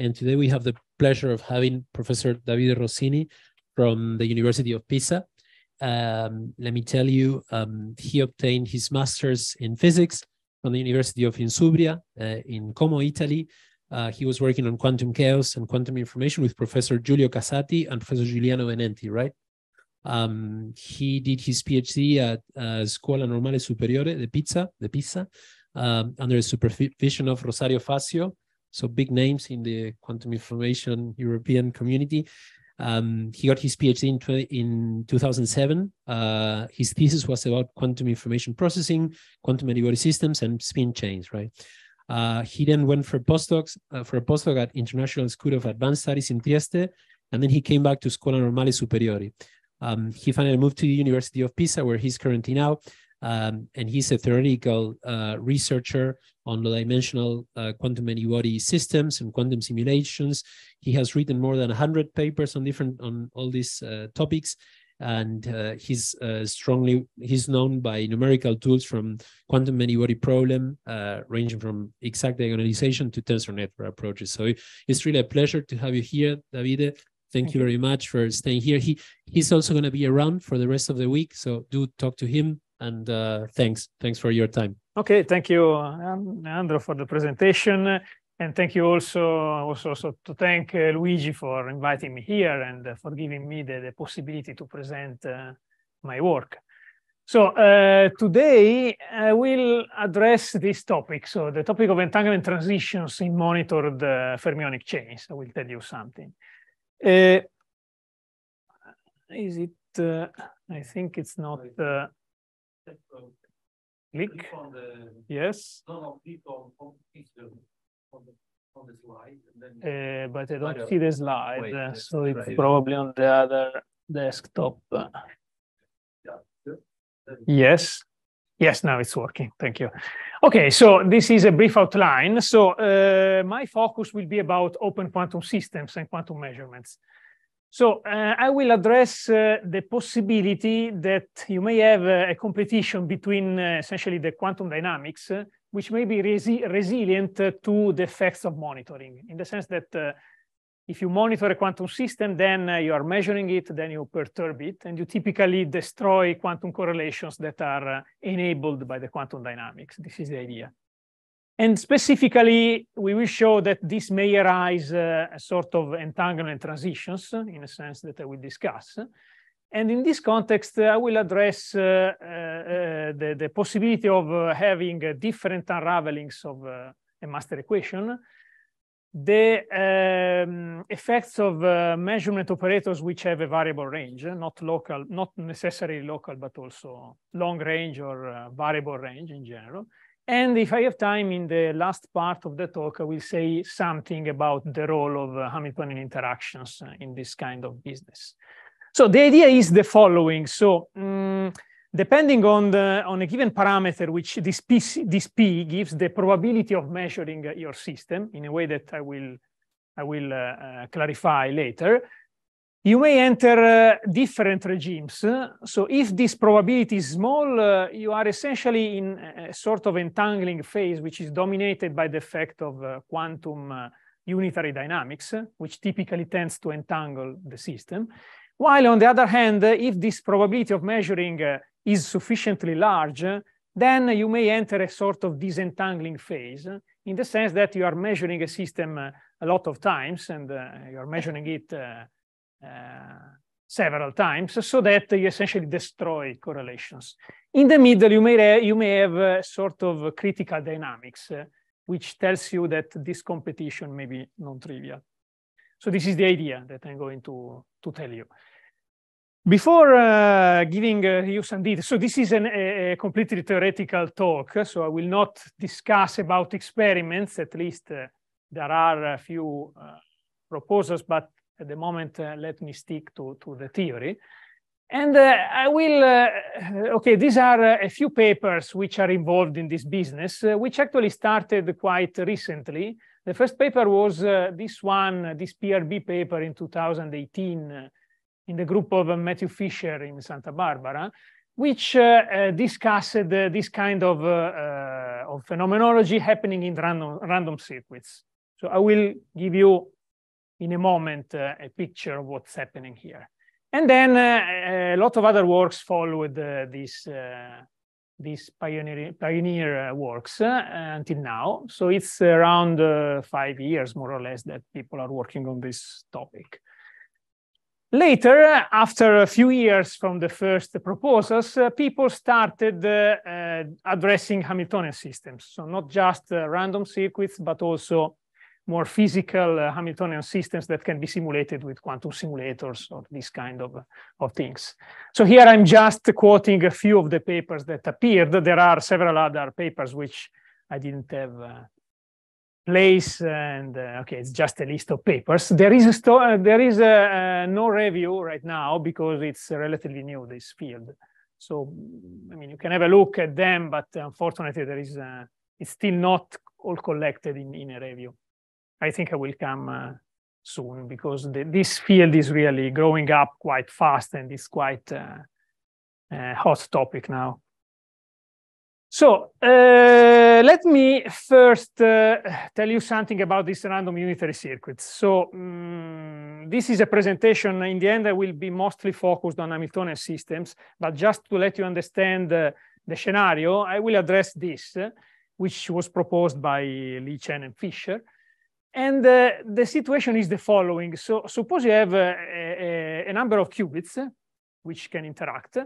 And today we have the pleasure of having Professor Davide Rossini from the University of Pisa. Um, let me tell you, um, he obtained his master's in physics from the University of Insubria uh, in Como, Italy. Uh, he was working on quantum chaos and quantum information with Professor Giulio Casati and Professor Giuliano Venenti, right? Um, he did his PhD at uh, Scuola Normale Superiore de Pisa, de Pisa um, under the supervision of Rosario Facio so big names in the quantum information European community. Um, he got his PhD in, in 2007. Uh, his thesis was about quantum information processing, quantum antibody systems, and spin chains. Right. Uh, he then went for postdocs uh, for a postdoc at International School of Advanced Studies in Trieste, and then he came back to Scuola Normale Superiore. Um, he finally moved to the University of Pisa, where he's currently now. Um, and he's a theoretical uh, researcher on the dimensional uh, quantum antibody systems and quantum simulations. He has written more than 100 papers on different on all these uh, topics, and uh, he's uh, strongly he's known by numerical tools from quantum antibody problem, uh, ranging from exact diagonalization to tensor network approaches. So it's really a pleasure to have you here, Davide. Thank, Thank you very much for staying here. He he's also going to be around for the rest of the week, so do talk to him and uh, thanks, thanks for your time. Okay, thank you, Andrew, for the presentation, and thank you also also, to thank uh, Luigi for inviting me here and uh, for giving me the, the possibility to present uh, my work. So uh, today I will address this topic. So the topic of entanglement transitions in monitored uh, fermionic chains. I will tell you something. is it? I think it's not. Click. click on the yes. No, click on, on, on, the, on the slide. Uh, but I don't see the slide, wait, eh, so it's right. probably on the other desktop. Yeah. Yes. Yes, now it's working. Thank you. Okay, so this is a brief outline. So uh, my focus will be about open quantum systems and quantum measurements. So uh, I will address uh, the possibility that you may have uh, a competition between uh, essentially the quantum dynamics, uh, which may be resi resilient uh, to the effects of monitoring, in the sense that if you monitor a quantum system, then you are measuring it, then you perturb it, and you typically destroy quantum correlations that are enabled by the quantum dynamics. This is the idea. And specifically, we will show that this may arise uh, a sort of entanglement transitions in a sense that I will discuss. And in this context, uh, I will address uh, uh, uh the, the, possibility of uh, having different unravelings of a master equation, the um, effects of measurement operators which have a variable range, not local, not necessarily local, but also long range or variable range in general, and if I have time in the last part of the talk, I will say something about the role of Hamiltonian interactions in this kind of business. So the idea is the following. So um, depending on the on a given parameter, which this P, this P gives the probability of measuring your system in a way that I will I will uh, uh, clarify later you may enter uh, different regimes. So if this probability is small, uh, you are essentially in a sort of entangling phase, which is dominated by the effect of uh, quantum uh, unitary dynamics, which typically tends to entangle the system. While on the other hand, uh, if this probability of measuring uh, is sufficiently large, then you may enter a sort of disentangling phase in the sense that you are measuring a system a lot of times and you are measuring it uh, several times so that you essentially destroy correlations. In the middle, you may, you may have a uh, sort of critical dynamics, uh, which tells you that this competition may be non-trivial. So this is the idea that I'm going to, to tell you. Before uh, giving uh, you some details, so this is an, a, a, completely theoretical talk, so I will not discuss about experiments, at least uh, there are a few proposals, but at the moment, uh, let me stick to, to the theory. And uh, I will, uh, okay, these are a few papers which are involved in this business, which actually started quite recently. The first paper was this one, this PRB paper in 2018 in the group of Matthew Fisher in Santa Barbara, which discussed this kind of, of phenomenology happening in random, random circuits. So I will give you in a moment uh, a picture of what's happening here. And then uh, a lot of other works followed uh, this these pioneer, pioneer works uh, until now. So it's around uh, five years, more or less, that people are working on this topic. Later, after a few years from the first proposals, uh, people started addressing Hamiltonian systems. So not just random circuits, but also more physical uh, Hamiltonian systems that can be simulated with quantum simulators or these kind of, uh, of things. So here I'm just quoting a few of the papers that appeared. There are several other papers which I didn't have uh, place and uh, okay, it's just a list of papers. There is a sto uh, there is a, uh, no review right now because it's relatively new this field. So I mean, you can have a look at them, but unfortunately there is it's still not all collected in, in a review. I think I will come uh, soon because the, this field is really growing up quite fast and it's quite a uh, uh, hot topic now. So uh, let me first uh, tell you something about this random unitary circuit. So um, this is a presentation. In the end, I will be mostly focused on Hamiltonian systems, but just to let you understand uh, the scenario, I will address this, which was proposed by Lee Chen and Fisher. And uh, the situation is the following. So suppose you have a, a, a number of qubits which can interact.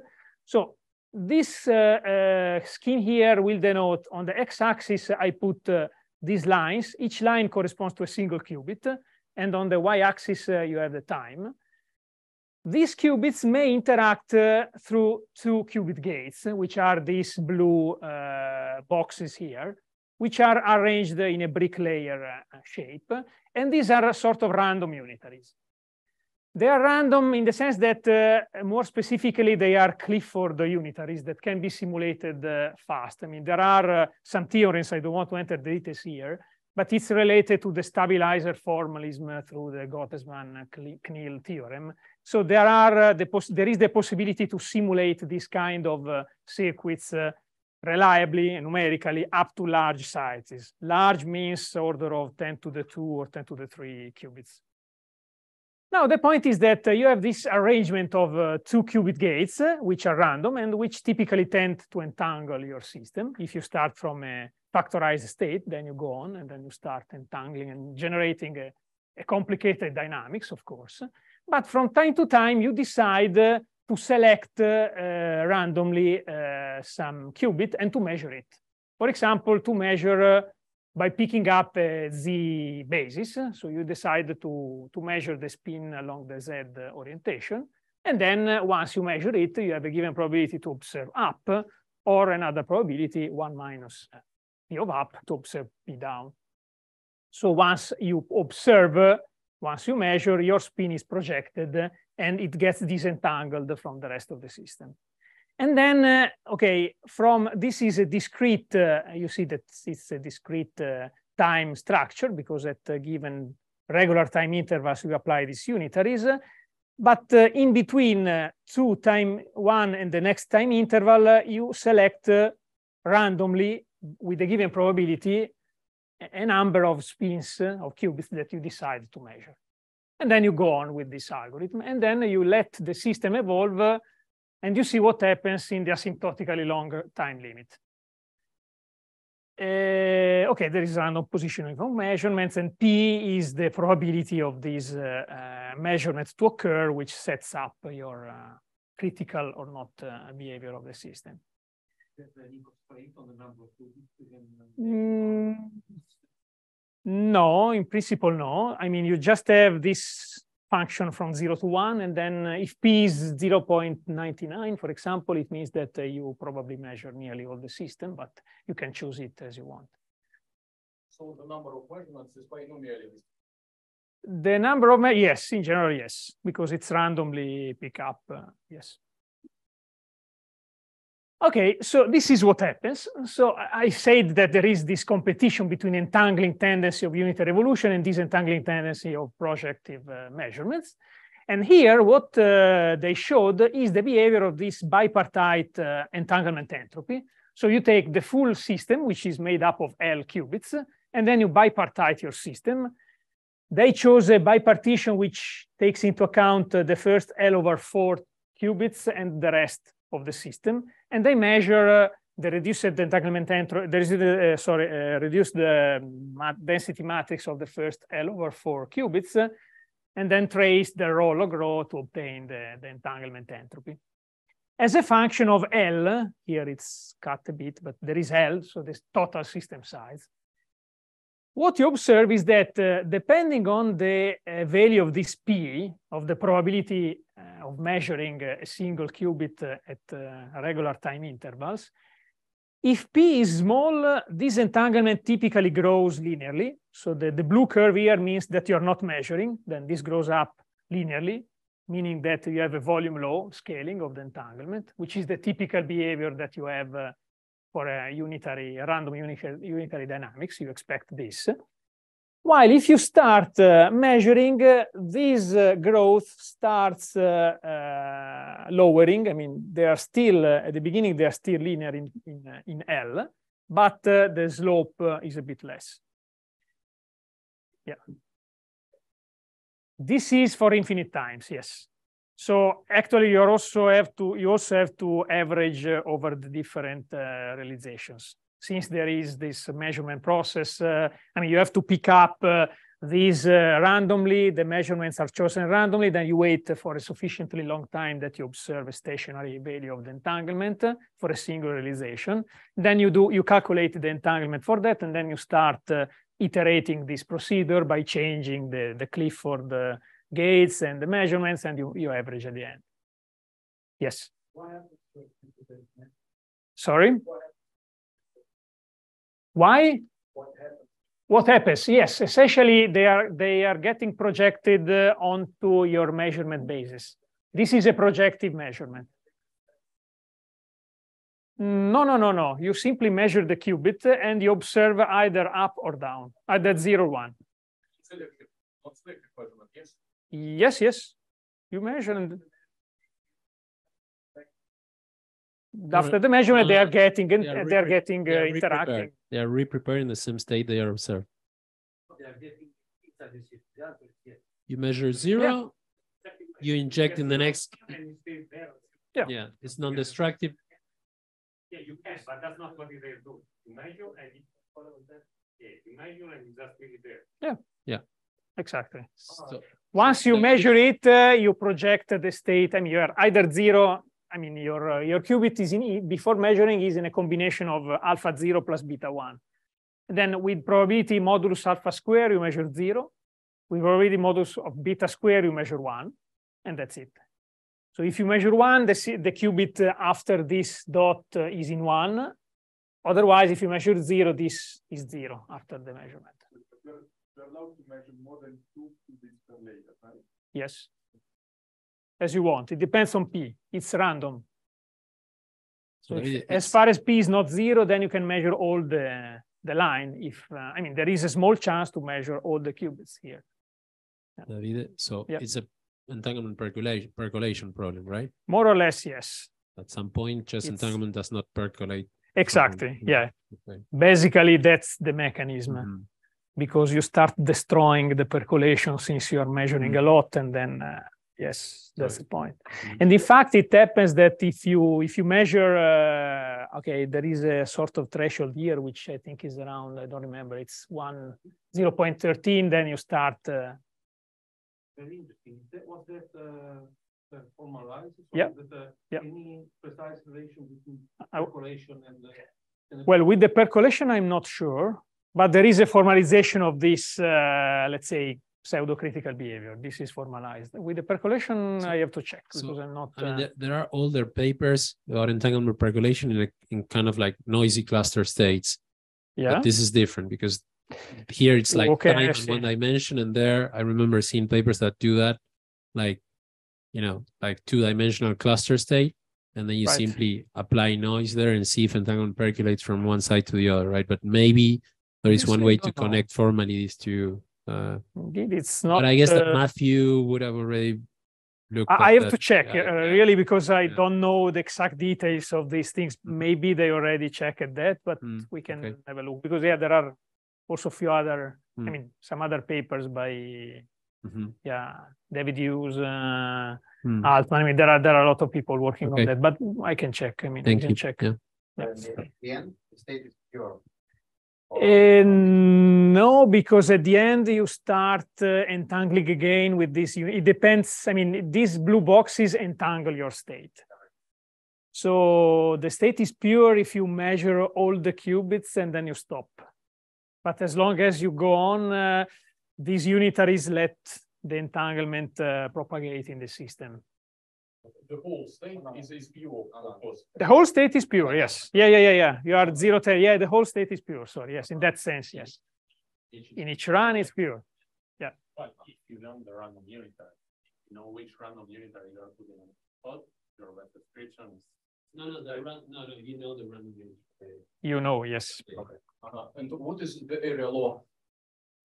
So this uh, uh, skin here will denote on the x-axis, I put uh, these lines. Each line corresponds to a single qubit. And on the y-axis, uh, you have the time. These qubits may interact uh, through two qubit gates, which are these blue boxes here which are arranged in a brick layer uh, shape. And these are sort of random unitaries. They are random in the sense that uh, more specifically, they are Clifford unitaries that can be simulated uh, fast. I mean, there are uh, some theorems, I don't want to enter the details here, but it's related to the stabilizer formalism through the gottesman uh, knill theorem. So there, are, uh, the there is the possibility to simulate this kind of circuits reliably numerically up to large sizes. Large means order of 10 to the 2 or 10 to the 3 qubits. Now, the point is that uh, you have this arrangement of uh, two qubit gates, uh, which are random and which typically tend to entangle your system. If you start from a factorized state, then you go on and then you start entangling and generating a, a complicated dynamics, of course. But from time to time, you decide uh, to select uh, randomly uh, some qubit and to measure it. For example, to measure uh, by picking up the basis. So you decide to, to measure the spin along the z orientation. And then once you measure it, you have a given probability to observe up or another probability, one minus p of up to observe p down. So once you observe once you measure, your spin is projected and it gets disentangled from the rest of the system. And then, uh, okay, from this is a discrete, uh, you see that it's a discrete uh, time structure because at a given regular time intervals, you apply these unitaries. But uh, in between uh, two time one and the next time interval, uh, you select randomly with a given probability a number of spins of qubits that you decide to measure. And then you go on with this algorithm, and then you let the system evolve, and you see what happens in the asymptotically longer time limit. Uh, okay, there is an opposition of measurements, and P is the probability of these uh, uh, eh, measurements to occur, which sets up your eh, critical or not behavior of the system. Mm, no, in principle, no. I mean, you just have this function from 0 to 1, and then uh, if p is 0 0.99, for example, it means that uh, you probably measure nearly all the system, but you can choose it as you want. So the number of measurements is binomially The number of, yes, in general, yes, because it's randomly pick up, uh, yes. Okay, so this is what happens. So I said that there is this competition between entangling tendency of unitary evolution and disentangling tendency of projective uh, measurements. And here, what uh, they showed is the behavior of this bipartite uh, entanglement entropy. So you take the full system, which is made up of L qubits, and then you bipartite your system. They chose a bipartition which takes into account uh, the first L over four qubits and the rest of the system and they measure uh, the reduced entanglement entropy, the reduced, uh, sorry, uh, reduced density matrix of the first L over four qubits, and then trace the log row to obtain the, the entanglement entropy. As a function of L, here it's cut a bit, but there is L, so this total system size what you observe is that uh, depending on the uh, value of this p, of the probability uh, of measuring a single qubit uh, at uh, regular time intervals, if p is small, this entanglement typically grows linearly. So the, the blue curve here means that you're not measuring, then this grows up linearly, meaning that you have a volume law scaling of the entanglement, which is the typical behavior that you have uh, for a uh, unitary random unitary, unitary dynamics, you expect this. While if you start uh, measuring, uh, this uh, growth starts uh, uh, lowering. I mean, they are still, at the beginning, they are still linear in, in, in L, but the slope is a bit less. Yeah. This is for infinite times, yes. So actually, you also have to you also have to average uh, over the different uh, realizations. Since there is this measurement process, uh, I mean, you have to pick up uh, these uh, randomly. The measurements are chosen randomly. Then you wait for a sufficiently long time that you observe a stationary value of the entanglement for a single realization. Then you do you calculate the entanglement for that, and then you start uh, iterating this procedure by changing the the Clifford gates and the measurements, and you, you average at the end. Yes. Sorry? Why? What happens? Yes, essentially they are they are getting projected uh, onto your measurement basis. This is a projective measurement. No, no, no, no. You simply measure the qubit and you observe either up or down at uh, that zero one. Yes, yes. You mentioned After the measurement, they are getting they are, uh, they are getting uh, they are interacting. They are re-preparing the same state they are observed. You measure zero. Yeah. You inject in the next. Yeah. Yeah. It's non-destructive. Yeah, you can, but that's not what they do. You measure and you follow that. Yeah, you measure and you just leave it there. Yeah. Yeah. Exactly. So, oh, once you measure it, uh, you project the state. I mean, you are either zero. I mean, your uh, your qubit is in before measuring is in a combination of uh, alpha zero plus beta one. Then with probability modulus alpha square, you measure zero. With probability modulus of beta square, you measure one, and that's it. So if you measure one, the, the qubit uh, after this dot uh, is in one. Otherwise, if you measure zero, this is zero after the measurement. You're allowed to measure more than two qubits per layer, right? Yes. As you want. It depends on P. It's random. So if, as far as P is not zero, then you can measure all the, the line. If uh, I mean, there is a small chance to measure all the qubits here. Yeah. David, so yeah. it's a entanglement percolation, percolation problem, right? More or less, yes. At some point, just it's... entanglement does not percolate. Exactly. Mm-hmm. Yeah. Okay. Basically, that's the mechanism. Mm -hmm because you start destroying the percolation since you are measuring mm-hmm. a lot and then uh, yes that's the point mm-hmm. and in fact it happens that if you if you measure uh, okay there is a sort of threshold here which i think is around i don't remember it's 1 0.13 then you start uh, very interesting that was that uh, formalized yeah that, uh, yeah any precise relation between percolation and, and well with the percolation i'm not sure but there is a formalization of this, uh, let's say, pseudo-critical behavior. This is formalized. With the percolation, so, I have to check because I'm not. I mean, uh, there, there, are older papers about entanglement percolation in, a, in kind of like noisy cluster states. Yeah. But this is different because here it's like okay, time one dimension, and there I remember seeing papers that do that, like you know, like two-dimensional cluster state, and then you right. simply apply noise there and see if entanglement percolates from one side to the other, right? But maybe there is one way to connect formally these two. Uh, Indeed, it's not. But I guess that uh, Matthew would have already looked. I, I have that. to check yeah, uh, really because I yeah. don't know the exact details of these things. Mm. Maybe they already checked that, but mm. we can okay. have a look because yeah, there are also a few other. Mm. I mean, some other papers by Mm-hmm. yeah david hughes uh, hmm. altman i mean there are there are a lot of people working okay. on that but i can check i mean Thank i can you. check yeah. Yeah. the end the state is pure and eh, no, because at the end you start uh, entangling again with this. It depends. I mean, these blue boxes entangle your state. So the state is pure if you measure all the qubits and then you stop. But as long as you go on, uh, eh, these unitaries let the entanglement propagate in the system the whole state is, is pure, of The whole state is pure, yes. Yeah, yeah, yeah, yeah. You are zero ten. Yeah, the whole state is pure. Sorry, yes, in that sense, yes. In each run, it's pure. Yeah. But if you learn the random you know which random you are putting on your web description No, no, the run, no, no, you know the random You know, yes. Okay. Uh -huh. And what is the area law?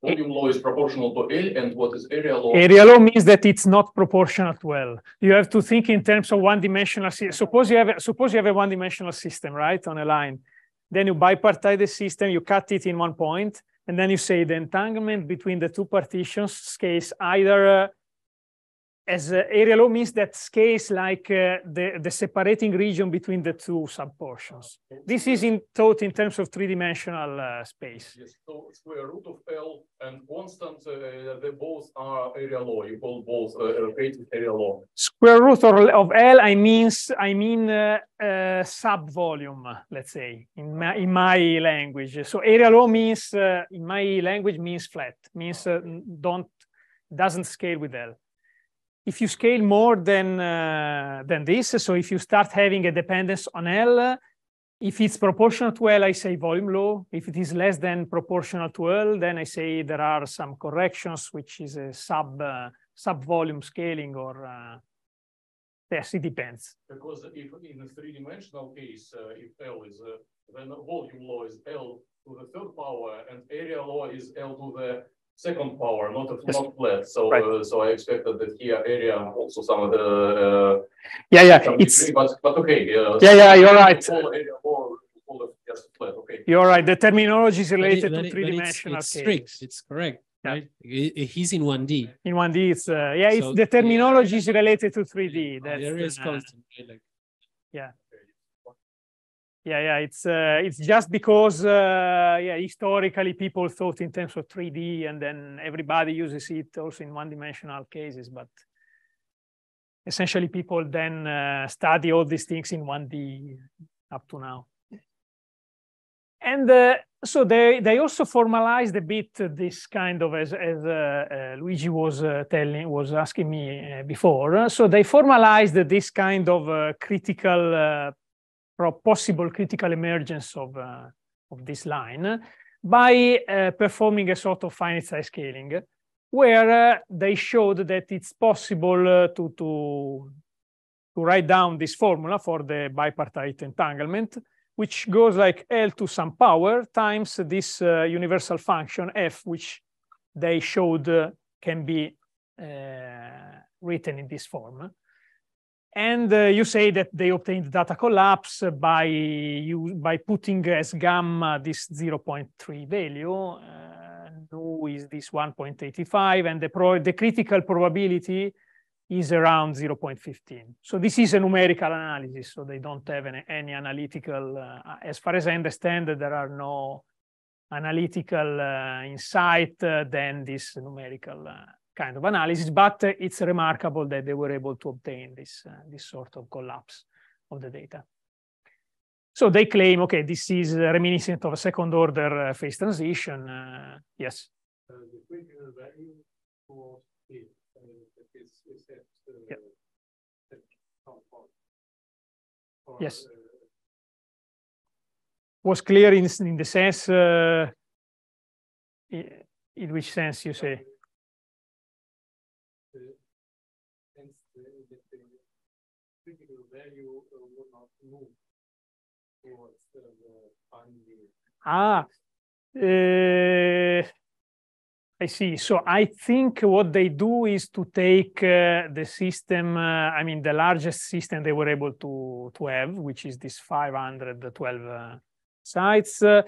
Volume law is proportional to L, and what is area law? Area law means that it's not proportional to L. You have to think in terms of one-dimensional. Suppose you have a, suppose you have a one-dimensional system, right, on a line. Then you bipartite the system, you cut it in one point, and then you say the entanglement between the two partitions scales either uh, as uh, area law means that scales like uh, the, the separating region between the two subportions. Ah, okay. This is in thought in terms of three-dimensional uh, space. Yes, so square root of L and constant, uh, they both are area law. You call both uh, related area law. Square root of L, I, means, I mean uh, sub-volume, let's say, in my, in my language. So area law means, in my language, means flat, means don't, doesn't scale with L if you scale more than, uh, than this, so if you start having a dependence on L, if it's proportional to L, I say volume law. If it is less than proportional to L, then I say there are some corrections, which is a sub uh, sub volume scaling or uh, yes, it depends. Because if in a three dimensional case, uh, if L is uh, then volume law is L to the third power and area law is L to the second power, not, yes. not flat. So right. uh, so I expected that here area also some of the uh, yeah yeah it's degree, but but okay yeah yeah, yeah you're right. Okay. You're right. The terminology is related it, to three dimensional it's, it's strings. It's correct. Yeah. Right? He's in 1D. In 1D, it's uh, yeah. It's the terminology yeah. is related to 3D. That's, is uh, constant. Like, yeah yeah yeah it's uh, it's just because uh, yeah historically people thought in terms of 3d and then everybody uses it also in one dimensional cases but essentially people then uh, study all these things in 1d up to now and uh, so they they also formalized a bit this kind of as as uh, uh, luigi was telling was asking me before so they formalized this kind of critical possible critical emergence of, uh, of this line by uh, performing a sort of finite size scaling, where uh, they showed that it's possible uh, to, to, to write down this formula for the bipartite entanglement, which goes like L to some power times this uh, universal function f, which they showed uh, can be written in this form. And uh, you say that they obtained data collapse by you by putting as gamma this 0.3 value. Uh, nu is this 1.85, and the pro the critical probability is around 0.15. So this is a numerical analysis. So they don't have any, any analytical. Uh, as far as I understand, there are no analytical uh, insight uh, than this numerical uh, kind of analysis, but it's remarkable that they were able to obtain this, uh, this sort of collapse of the data. So they claim, okay, this is reminiscent of a second order uh, phase transition. Uh, yes. Uh, yes. was clear in, in the sense, uh, in which sense you say? value would not move towards the, Ah, uh, I see. So I think what they do is to take uh, the system, uh, I mean, the largest system they were able to, to have, which is this 512 uh, sites, uh,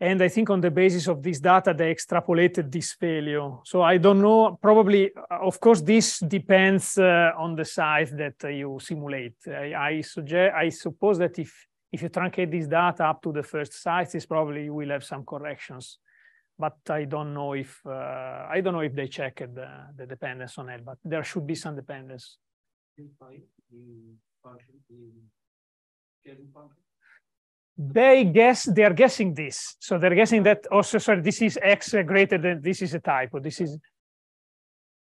and I think on the basis of this data, they extrapolated this failure. So I don't know, probably, uh, of course, this depends uh, on the size that uh, you simulate. I, I, suggest, I suppose that if, if you truncate this data up to the first size, it's probably you will have some corrections. But I don't know if, uh, I don't know if they checked the, the dependence on L, but there should be some dependence they guess they are guessing this so they're guessing that also oh, sorry this is x uh, greater than this is a typo this is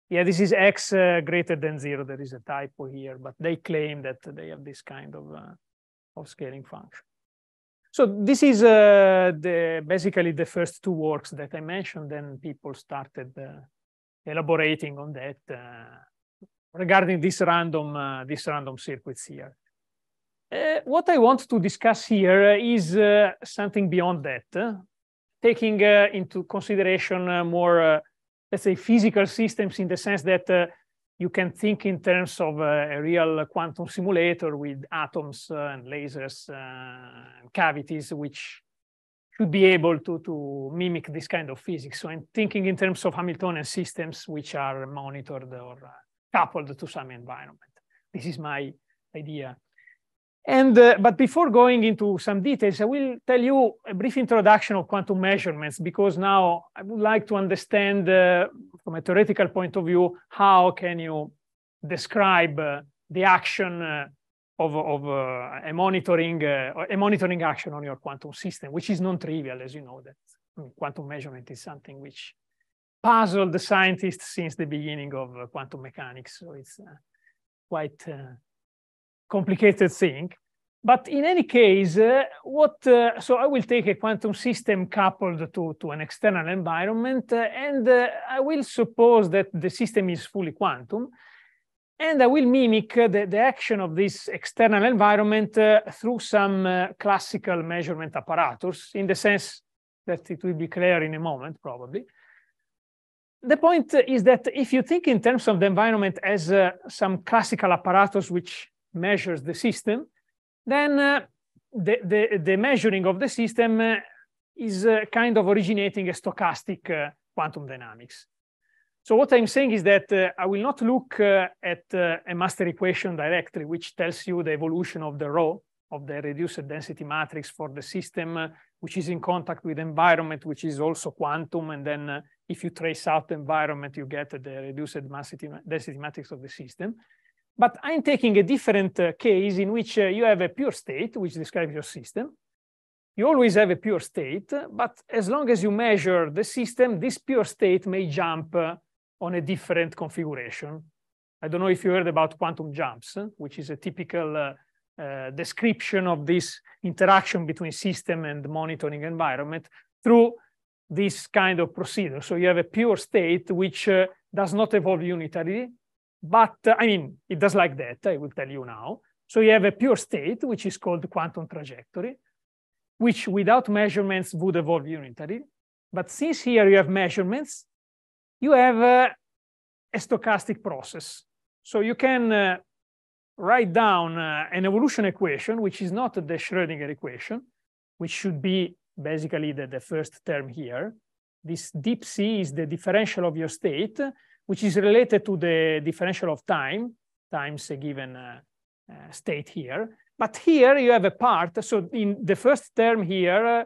yeah this is x uh, greater than zero there is a typo here but they claim that they have this kind of uh, of scaling function so this is uh, the basically the first two works that i mentioned then people started uh, elaborating on that uh, regarding this random this random circuits here uh, what I want to discuss here is uh, something beyond that, uh, taking uh, into consideration more, let's say, physical systems in the sense that you can think in terms of a real quantum simulator with atoms and lasers and cavities, which should be able to, to mimic this kind of physics. So I'm thinking in terms of Hamiltonian systems, which are monitored or coupled to some environment. This is my idea. And, uh, but before going into some details, I will tell you a brief introduction of quantum measurements, because now I would like to understand uh, from a theoretical point of view, how can you describe uh, the action uh, of, of uh, a monitoring uh, a monitoring action on your quantum system, which is non-trivial, as you know that I mean, quantum measurement is something which puzzled the scientists since the beginning of quantum mechanics. So it's quite complicated thing. But in any case, uh, what uh, so I will take a quantum system coupled to, to an external environment, uh, and uh, I will suppose that the system is fully quantum, and I will mimic uh, the, the action of this external environment uh, through some classical measurement apparatus, in the sense that it will be clear in a moment, probably. The point is that if you think in terms of the environment as some classical apparatus which measures the system, then uh, the, the, the, measuring of the system uh, is uh, kind of originating a stochastic uh, quantum dynamics. So what I'm saying is that uh, I will not look uh, at a master equation directly, which tells you the evolution of the row of the reduced density matrix for the system, which is in contact with environment, which is also quantum. And then if you trace out the environment, you get the reduced density matrix of the system. But I'm taking a different uh, case in which uh, you have a pure state, which describes your system. You always have a pure state, but as long as you measure the system, this pure state may jump uh, on a different configuration. I don't know if you heard about quantum jumps, which is a typical uh, uh, description of this interaction between system and monitoring environment through this kind of procedure. So you have a pure state which uh, does not evolve unitarily, but uh, I mean, it does like that, I will tell you now. So you have a pure state, which is called quantum trajectory, which without measurements would evolve unitarily. But since here you have measurements, you have uh, a stochastic process. So you can uh, write down uh, an evolution equation, which is not the Schrodinger equation, which should be basically the, the first term here. This deep C is the differential of your state, which is related to the differential of time, times a given uh, uh, state here. But here you have a part. So in the first term here uh,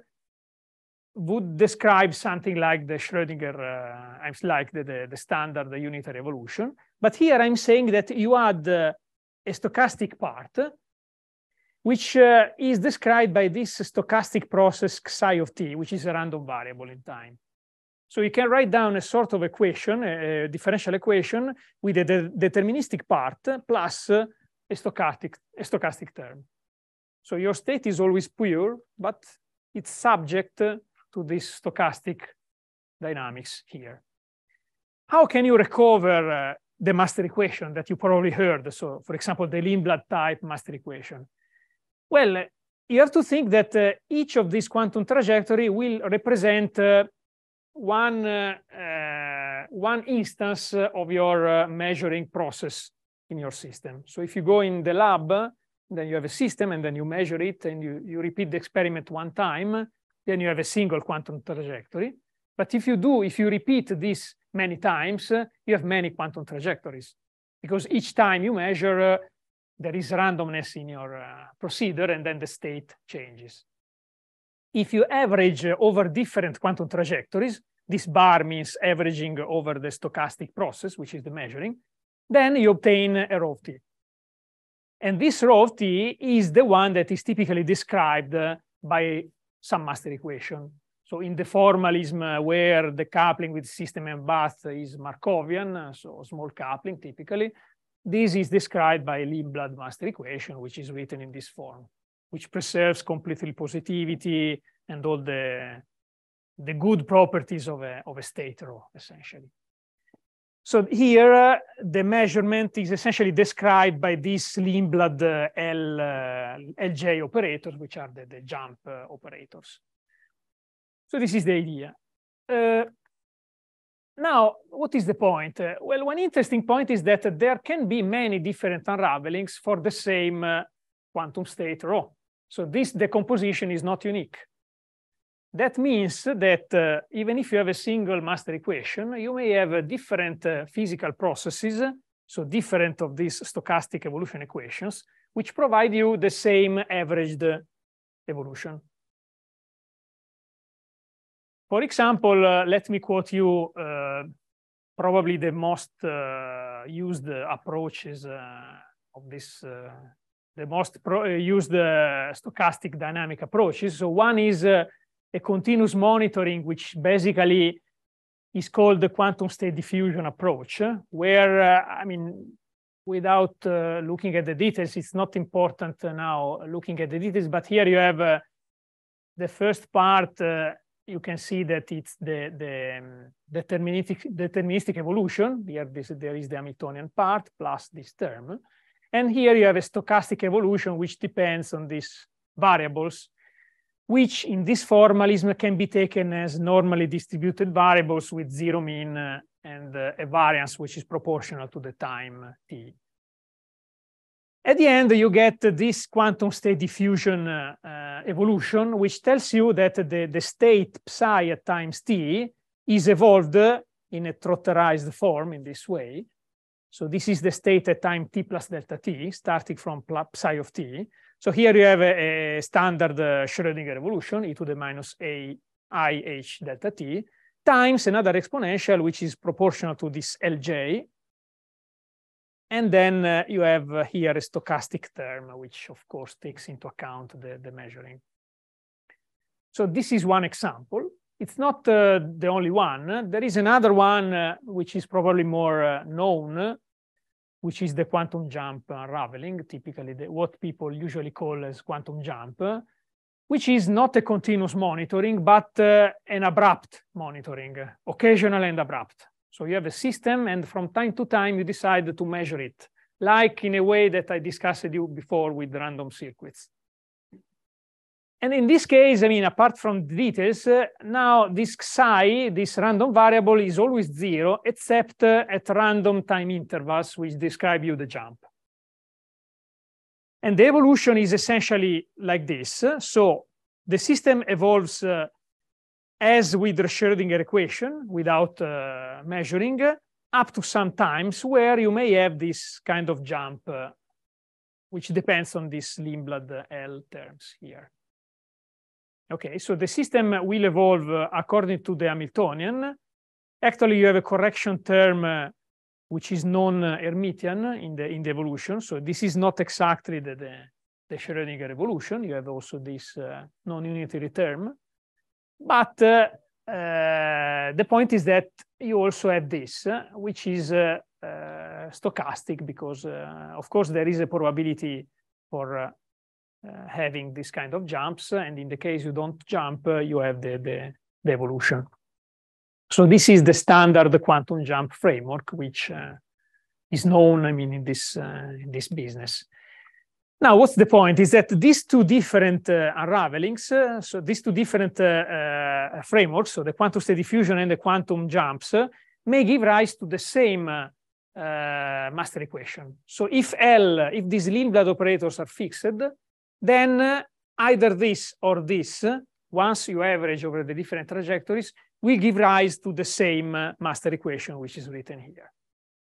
would describe something like the Schrodinger, uh, I'm like the, the, the, standard the unitary evolution. But here I'm saying that you add uh, a stochastic part which uh, is described by this stochastic process psi of t, which is a random variable in time. So you can write down a sort of equation, a differential equation with a de deterministic part plus a stochastic, a stochastic term. So your state is always pure, but it's subject to this stochastic dynamics here. How can you recover uh, the master equation that you probably heard? So for example, the Lindblad type master equation. Well, you have to think that uh, each of these quantum trajectory will represent uh, one, uh, uh, one instance of your uh, measuring process in your system. So if you go in the lab, then you have a system and then you measure it and you, you repeat the experiment one time, then you have a single quantum trajectory. But if you do, if you repeat this many times, you have many quantum trajectories because each time you measure, uh, there is randomness in your uh, procedure and then the state changes. If you average over different quantum trajectories, this bar means averaging over the stochastic process, which is the measuring. Then you obtain a rho of t. And this rho of t is the one that is typically described uh, by some master equation. So in the formalism uh, where the coupling with system and bath is Markovian, uh, so small coupling typically, this is described by Lindblad master equation, which is written in this form, which preserves completely positivity and all the the good properties of a, of a state row, essentially. So here, uh, the measurement is essentially described by these Lindblad uh, L, uh, LJ operators, which are the, the jump uh, operators. So this is the idea. Uh, now, what is the point? Uh, well, one interesting point is that there can be many different unravelings for the same quantum state row. So this decomposition is not unique. That means that uh, even if you have a single master equation, you may have uh, different uh, physical processes, so different of these stochastic evolution equations, which provide you the same averaged evolution. For example, uh, let me quote you uh, probably the most uh, used approaches of this, the most used stochastic dynamic approaches. So one is a continuous monitoring, which basically is called the quantum state diffusion approach, where, uh, I mean, without uh, looking at the details, it's not important now looking at the details, but here you have uh, the first part, uh, you can see that it's the, the um, deterministic, deterministic evolution. Here this, there is the Hamiltonian part plus this term. And here you have a stochastic evolution, which depends on these variables which in this formalism can be taken as normally distributed variables with zero mean uh, and uh, a variance which is proportional to the time t. At the end, you get this quantum state diffusion uh, uh evolution, which tells you that the, the state psi at times t is evolved in a trotterized form in this way. So this is the state at time t plus delta t, starting from psi of t. So here you have a, a standard uh, Schrodinger evolution, e to the minus a i h delta t, times another exponential, which is proportional to this lj. And then uh, you have uh, here a stochastic term, which of course takes into account the, the measuring. So this is one example. It's not uh, the only one. There is another one uh, which is probably more uh, known, which is the quantum jump unraveling, typically the, what people usually call as quantum jump, which is not a continuous monitoring, but uh, an abrupt monitoring, occasional and abrupt. So you have a system and from time to time you decide to measure it, like in a way that I discussed you before with random circuits. And in this case, I mean, apart from the details, uh, now this psi, this random variable is always zero, except uh, at random time intervals, which describe you the jump. And the evolution is essentially like this. So the system evolves uh, as with the Schrodinger equation without uh, measuring up to some times where you may have this kind of jump, uh, which depends on this Lindblad L terms here. Okay, so the system will evolve uh, according to the Hamiltonian. Actually, you have a correction term uh, which is non-Hermitian in the, in the evolution. So this is not exactly the, the, the Schrödinger evolution. You have also this uh, non-unitary term. But uh, uh, the point is that you also have this, uh, which is stochastic because, of course, there is a probability for uh, having this kind of jumps. And in the case you don't jump, you have the, the, the, evolution. So this is the standard quantum jump framework, which uh, is known, I mean, in this, uh, in this business. Now, what's the point is that these two different uh, unravelings, uh, so these two different uh, frameworks, so the quantum state diffusion and the quantum jumps, may give rise to the same master equation. So if L, if these Lindblad operators are fixed, then uh, either this or this, once you average over the different trajectories, will give rise to the same uh, master equation, which is written here,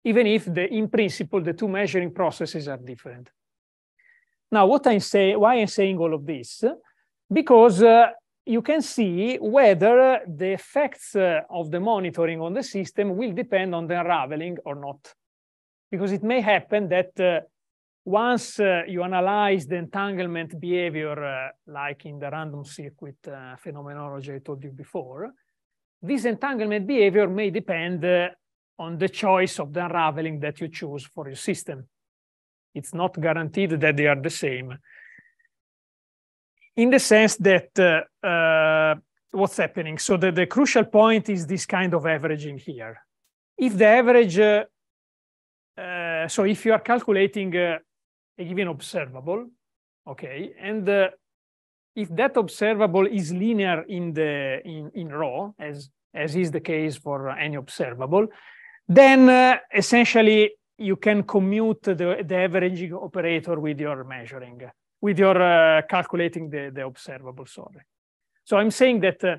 even if the, in principle the two measuring processes are different. Now, what I'm why I'm saying all of this, because uh, you can see whether uh, the effects uh, of the monitoring on the system will depend on the unraveling or not. Because it may happen that uh, once uh, you analyze the entanglement behavior, uh, like in the random circuit uh, phenomenology I told you before, this entanglement behavior may depend uh, on the choice of the unraveling that you choose for your system. It's not guaranteed that they are the same. In the sense that uh, uh, what's happening? So the, the crucial point is this kind of averaging here. If the average so if you are calculating uh, a given observable, okay, and uh, if that observable is linear in the in, in row, as as is the case for any observable, then uh, essentially you can commute the, the averaging operator with your measuring, with your uh, calculating the, the observable, sorry. So I'm saying that uh,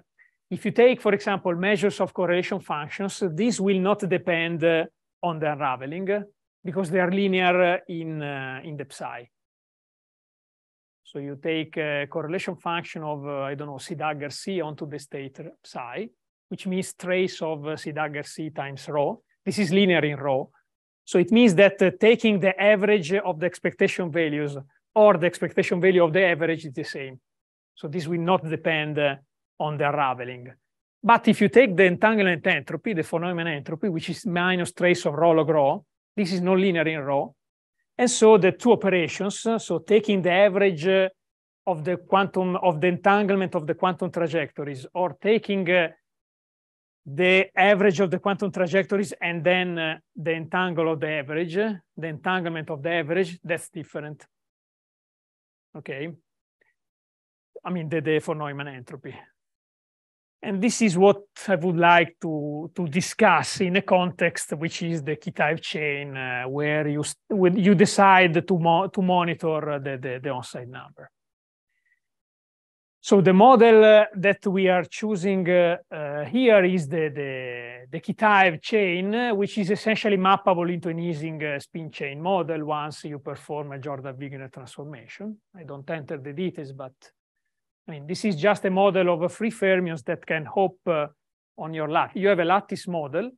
if you take, for example, measures of correlation functions, this will not depend uh, on the unraveling because they are linear uh, in, uh, in the psi. So you take a correlation function of, uh, I don't know, C dagger C onto the state psi, which means trace of C dagger C times rho. This is linear in rho. So it means that taking the average of the expectation values or the expectation value of the average is the same. So this will not depend on the unraveling. But if you take the entanglement entropy, the phenomenon entropy, which is minus trace of rho log rho, this is nonlinear in row. And so the two operations, so taking the average uh, of the quantum of the entanglement of the quantum trajectories or taking uh, the average of the quantum trajectories and then uh, the entangle of the average, the entanglement of the average, that's different. Okay. I mean, the, day for Neumann entropy. And this is what I would like to, to discuss in a context which is the Kitaev chain, uh, where you, when you decide to, mo to monitor the, the, the site number. So the model uh, that we are choosing uh, uh, here is the, the, the Kitaev chain, uh, which is essentially mappable into an easing uh, spin chain model once you perform a jordan wigner transformation. I don't enter the details, but I mean, this is just a model of a free fermions that can hope uh, on your lattice. You have a lattice model.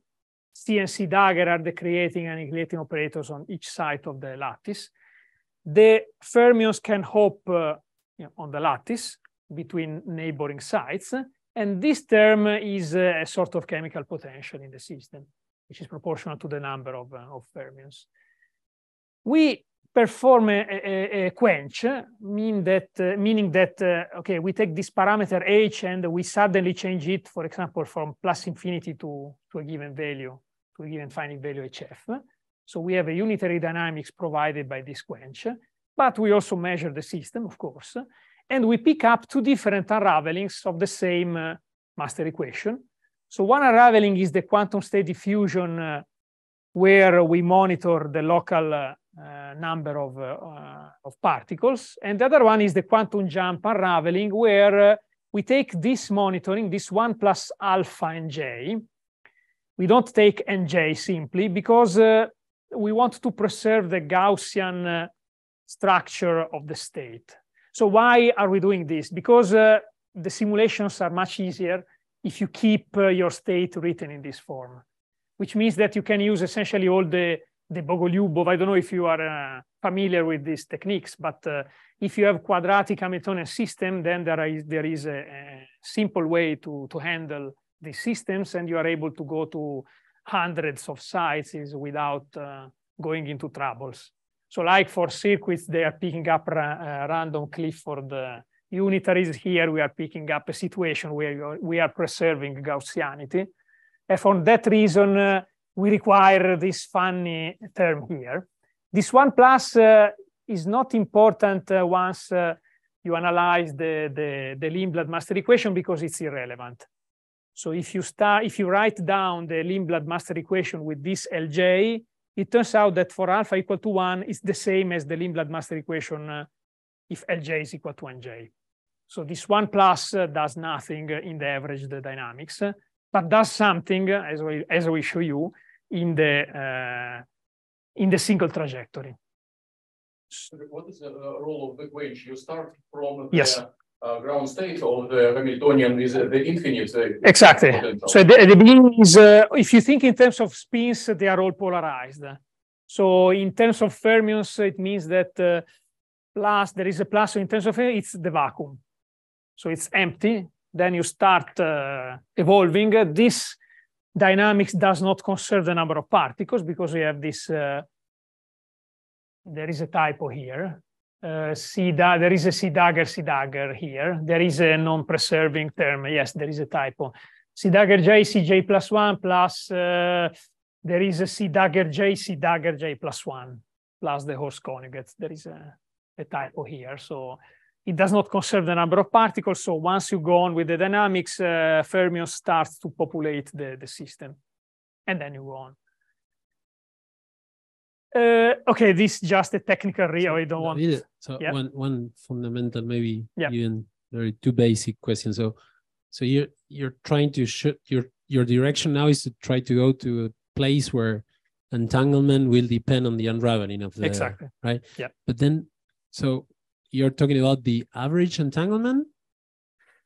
C and C dagger are the creating and annihilating operators on each side of the lattice. The fermions can hope uh, you know, on the lattice between neighboring sites. And this term is uh, a sort of chemical potential in the system, which is proportional to the number of, uh, of fermions. We perform a, a, a quench, mean that, uh, meaning that, uh, okay, we take this parameter h and we suddenly change it, for example, from plus infinity to, to a given value, to a given finite value hf. So we have a unitary dynamics provided by this quench, but we also measure the system, of course, and we pick up two different unravelings of the same uh, master equation. So one unraveling is the quantum state diffusion uh, where we monitor the local uh, uh, number of, uh, uh, of particles. And the other one is the quantum jump unraveling, where uh, we take this monitoring, this 1 plus alpha nj. We don't take nj simply because we want to preserve the Gaussian structure of the state. So why are we doing this? Because the simulations are much easier if you keep your state written in this form, which means that you can use essentially all the the Bogoliubov. I don't know if you are uh, familiar with these techniques, but uh, if you have quadratic Hamiltonian system, then there is, there is a, a, simple way to, to handle these systems and you are able to go to hundreds of sizes without uh, going into troubles. So like for circuits, they are picking up ra uh, random Clifford unitaries. Here we are picking up a situation where we are preserving Gaussianity. And for that reason, uh, we require this funny term here. This one plus uh, is not important uh, once uh, you analyze the, the, the Lindblad-Master equation because it's irrelevant. So if you start, if you write down the Lindblad-Master equation with this Lj, it turns out that for alpha equal to one, it's the same as the Lindblad-Master equation uh, if Lj is equal to 1j. So this one plus uh, does nothing in the average the dynamics but does something, as we, as we show you, in the, uh, in the single trajectory. So what is the uh, role of the wedge? You start from the yes. uh, ground state of the Hamiltonian with the infinite. Uh, exactly. Potential. So the, the beginning is, uh, if you think in terms of spins, they are all polarized. So in terms of fermions, it means that uh, plus, there is a plus. So in terms of it, it's the vacuum. So it's empty then you start uh, evolving. This dynamics does not conserve the number of particles because we have this, uh, there is a typo here. Uh, C there is a C dagger, C dagger here. There is a non-preserving term. Yes, there is a typo. C dagger j c j plus one plus, uh, there is a C dagger J, C dagger J plus one plus the horse conjugate. There is a, a typo here. So it does not conserve the number of particles. So once you go on with the dynamics, uh, fermion starts to populate the, the system. And then you go on. Uh, okay, this is just a technical real. So, I don't no, want. Yeah. So yeah. one one fundamental, maybe yeah. even very two basic questions. So so you're you're trying to shoot your your direction now is to try to go to a place where entanglement will depend on the unraveling of the exactly right. Yeah. But then so you're talking about the average entanglement?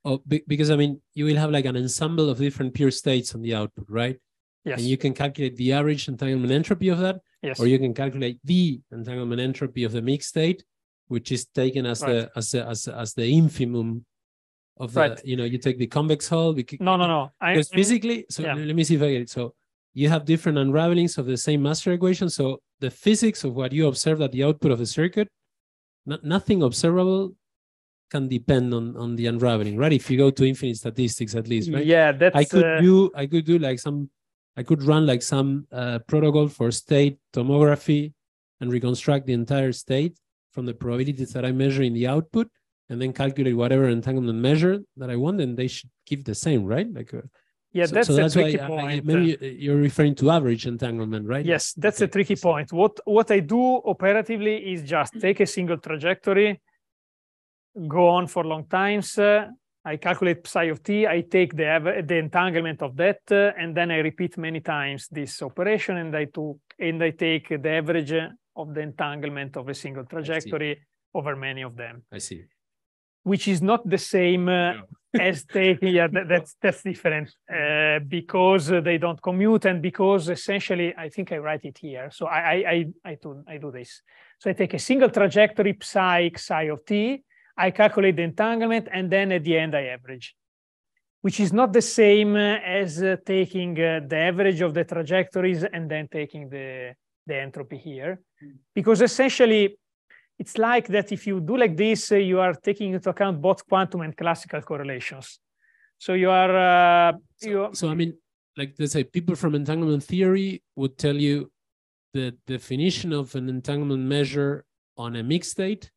Oh, be because I mean, you will have like an ensemble of different pure states on the output, right? Yes. And you can calculate the average entanglement entropy of that, yes. or you can calculate the entanglement entropy of the mixed state, which is taken as right. the as, the as as the infimum of the right. you know you take the convex hull. Because, no, no, no. I, because physically, so yeah. let me see if I get it. So you have different unravelings of the same master equation. So the physics of what you observe at the output of the circuit no, nothing observable can depend on on the unraveling, right? If you go to infinite statistics, at least, right? Yeah, that's. I could uh... do I could do like some I could run like some uh, protocol for state tomography and reconstruct the entire state from the probabilities that I measure in the output, and then calculate whatever entanglement measure that I want, and they should give the same, right? Like. Uh, yeah, so, that's so a tricky point. I, maybe uh, you're referring to average entanglement, right? Yes, that's okay. a tricky point. What what I do operatively is just take a single trajectory, go on for long times. Uh, I calculate psi of t. I take the the entanglement of that, uh, and then I repeat many times this operation, and I took and I take the average of the entanglement of a single trajectory over many of them. I see. Which is not the same. Uh, as they yeah that, that's that's different uh, because they don't commute and because essentially I think I write it here. So I I I, I do I do this. So I take a single trajectory psi psi of t. I calculate the entanglement and then at the end I average, which is not the same as uh, taking uh, the average of the trajectories and then taking the the entropy here, hmm. because essentially it's like that if you do like this, uh, you are taking into account both quantum and classical correlations. So you are, uh, you so, so I mean, like they say people from entanglement theory would tell you the definition of an entanglement measure on a mixed state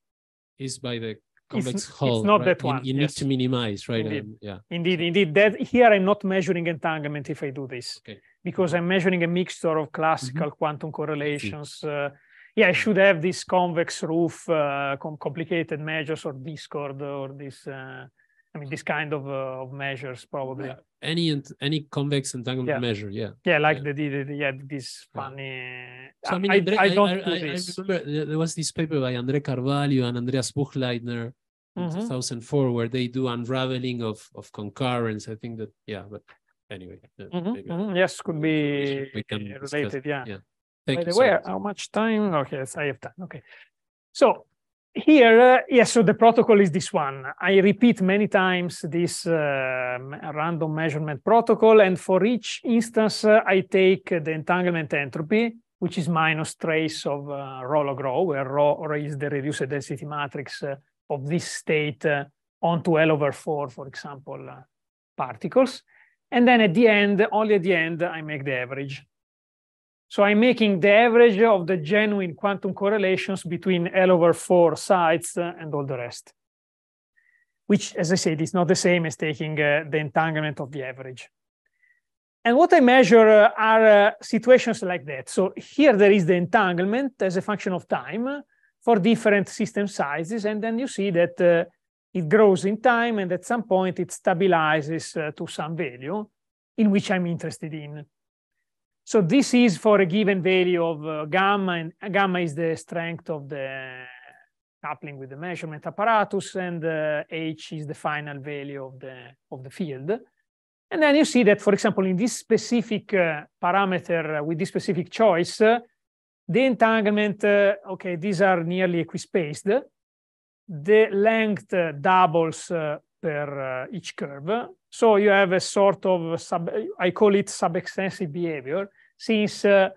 is by the complex it's, It's not right? that one. You, you yes. need to minimize, right? Indeed. Um, yeah. Indeed, indeed. That here I'm not measuring entanglement if I do this, okay. because I'm measuring a mixture of classical mm -hmm. quantum correlations. Mm-hmm. uh, yeah, I should have this convex roof, uh, com complicated measures, or Discord, or this. Uh, I mean, this kind of, uh, of measures probably. Yeah. Any any convex entanglement yeah. measure, yeah. Yeah, like yeah. The, the, the yeah this funny. So, I mean, I, I, I don't I, do this. I remember there was this paper by Andre Carvalho and Andreas Buchleitner in mm -hmm. 2004 where they do unraveling of of concurrence. I think that yeah, but anyway. Mm -hmm. Mm -hmm. Yes, could be we can related. Discuss. yeah. Thank By the way, how much time? Okay, yes, I have time. Okay. So here, uh, yes, so the protocol is this one. I repeat many times this uh, random measurement protocol. And for each instance, uh, I take the entanglement entropy, which is minus trace of uh, log rho, where Rho is the reduced density matrix uh, of this state uh, onto L over 4, for example, uh, particles. And then at the end, only at the end, I make the average. So I'm making the average of the genuine quantum correlations between L over 4 sites uh, and all the rest, which, as I said, is not the same as taking uh, the entanglement of the average. And what I measure uh, are uh, situations like that. So here there is the entanglement as a function of time for different system sizes. And then you see that uh, it grows in time and at some point it stabilizes uh, to some value in which I'm interested in. So this is for a given value of uh, gamma, and gamma is the strength of the coupling with the measurement apparatus, and uh, H is the final value of the, of the field. And then you see that, for example, in this specific uh, parameter uh, with this specific choice, uh, the entanglement, uh, okay, these are nearly equispaced. The length doubles per each curve, so you have a sort of, sub, I call it subextensive behavior, since uh,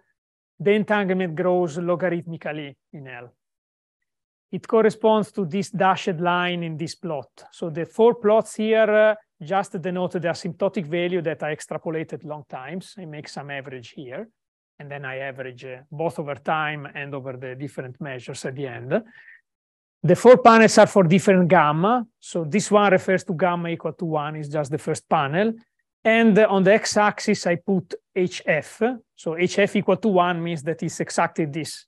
the entanglement grows logarithmically in L. It corresponds to this dashed line in this plot. So the four plots here uh, just denote the asymptotic value that I extrapolated long times. I make some average here, and then I average uh, both over time and over the different measures at the end. The four panels are for different gamma. So this one refers to gamma equal to one, is just the first panel. And on the x-axis, I put HF. So HF equal to one means that it's exactly this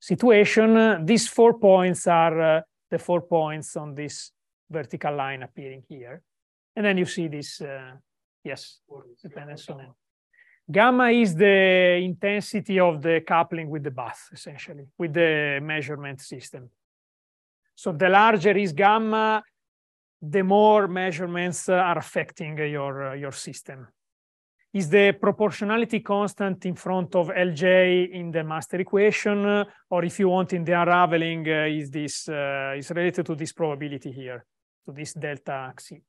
situation. These four points are uh, the four points on this vertical line appearing here. And then you see this, uh, yes, dependence on Gamma is the intensity of the coupling with the bath, essentially, with the measurement system. So the larger is gamma, the more measurements are affecting your, uh, your system. Is the proportionality constant in front of Lj in the master equation, or if you want in the unraveling, uh, is this uh, is related to this probability here, to this delta xi,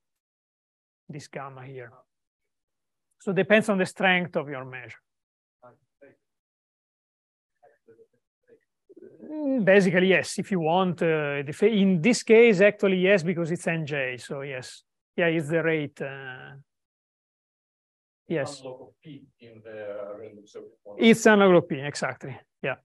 this gamma here. So depends on the strength of your measure. Mm, basically, yes, if you want. Uh, in this case, actually, yes, because it's NJ. So, yes. Yeah, it's the rate. Uh, yes. It's analog P, exactly. Yeah.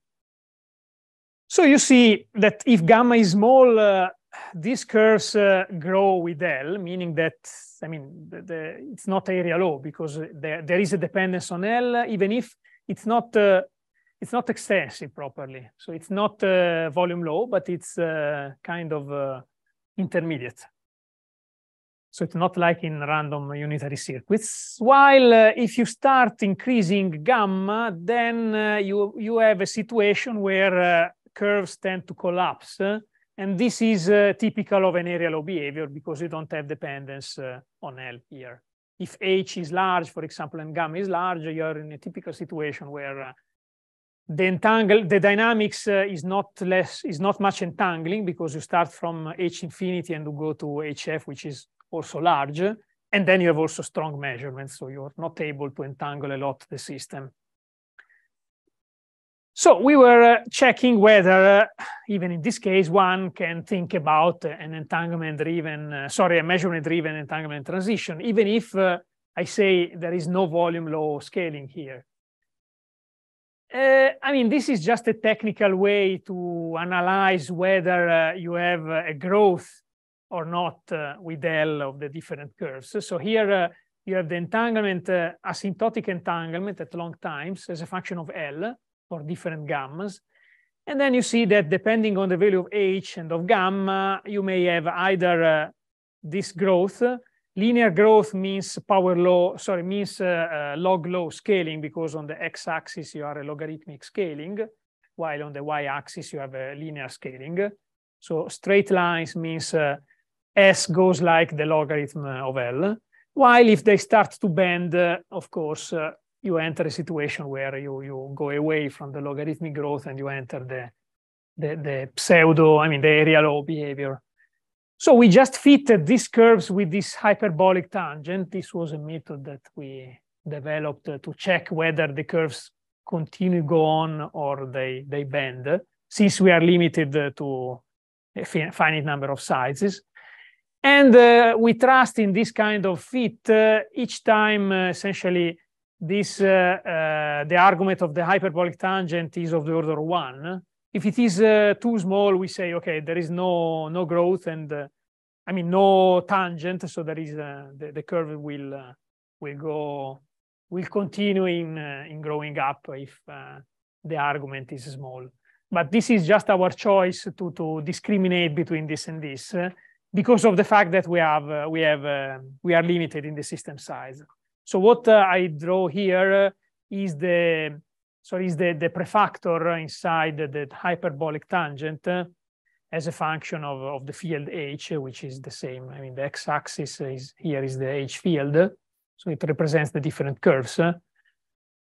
So you see that if gamma is small, uh, these curves uh, grow with L, meaning that, I mean, the, the, it's not area low because there, there is a dependence on L, even if it's not uh, it's not extensive properly. So it's not uh, volume low, but it's uh, kind of uh, intermediate. So it's not like in random unitary circuits. While uh, if you start increasing gamma, then uh, you, you have a situation where uh, curves tend to collapse. and this is typical of an area law behavior because you don't have dependence on L here. If H is large, for example, and gamma is large, you're in a typical situation where the entangle the dynamics uh, is not less is not much entangling because you start from h infinity and you go to hf which is also large and then you have also strong measurements so you're not able to entangle a lot the system so we were uh, checking whether uh, even in this case one can think about an entanglement driven uh, sorry a measurement driven entanglement transition even if uh, i say there is no volume law scaling here uh, I mean, this is just a technical way to analyze whether uh, you have uh, a growth or not uh, with L of the different curves. So here uh, you have the entanglement, uh, asymptotic entanglement at long times as a function of L for different gammas. And then you see that depending on the value of H and of gamma, you may have either this growth Linear growth means power law, sorry, means uh, uh, log law scaling because on the x-axis you are a logarithmic scaling, while on the y-axis you have a linear scaling. So straight lines means uh, s goes like the logarithm uh, of L, while if they start to bend, uh, of course, uh, you enter a situation where you, you go away from the logarithmic growth and you enter the, the, the pseudo, I mean, the area law behavior. So we just fitted these curves with this hyperbolic tangent. This was a method that we developed uh, to check whether the curves continue go on or they, they bend, since we are limited uh, to a finite number of sizes. And uh, we trust in this kind of fit uh, each time, uh, essentially, this uh, the argument of the hyperbolic tangent is of the order one. If it is uh, too small, we say, okay, there is no no growth and uh, I mean no tangent, so there is uh, the, the curve will uh, will go will continue in uh, in growing up if uh, the argument is small. But this is just our choice to to discriminate between this and this because of the fact that we have we have we are limited in the system size. So what I draw here is the so it's the, the prefactor inside the, the hyperbolic tangent uh, as a function of, of the field H, which is the same. I mean, the x-axis is here is the H field. So it represents the different curves.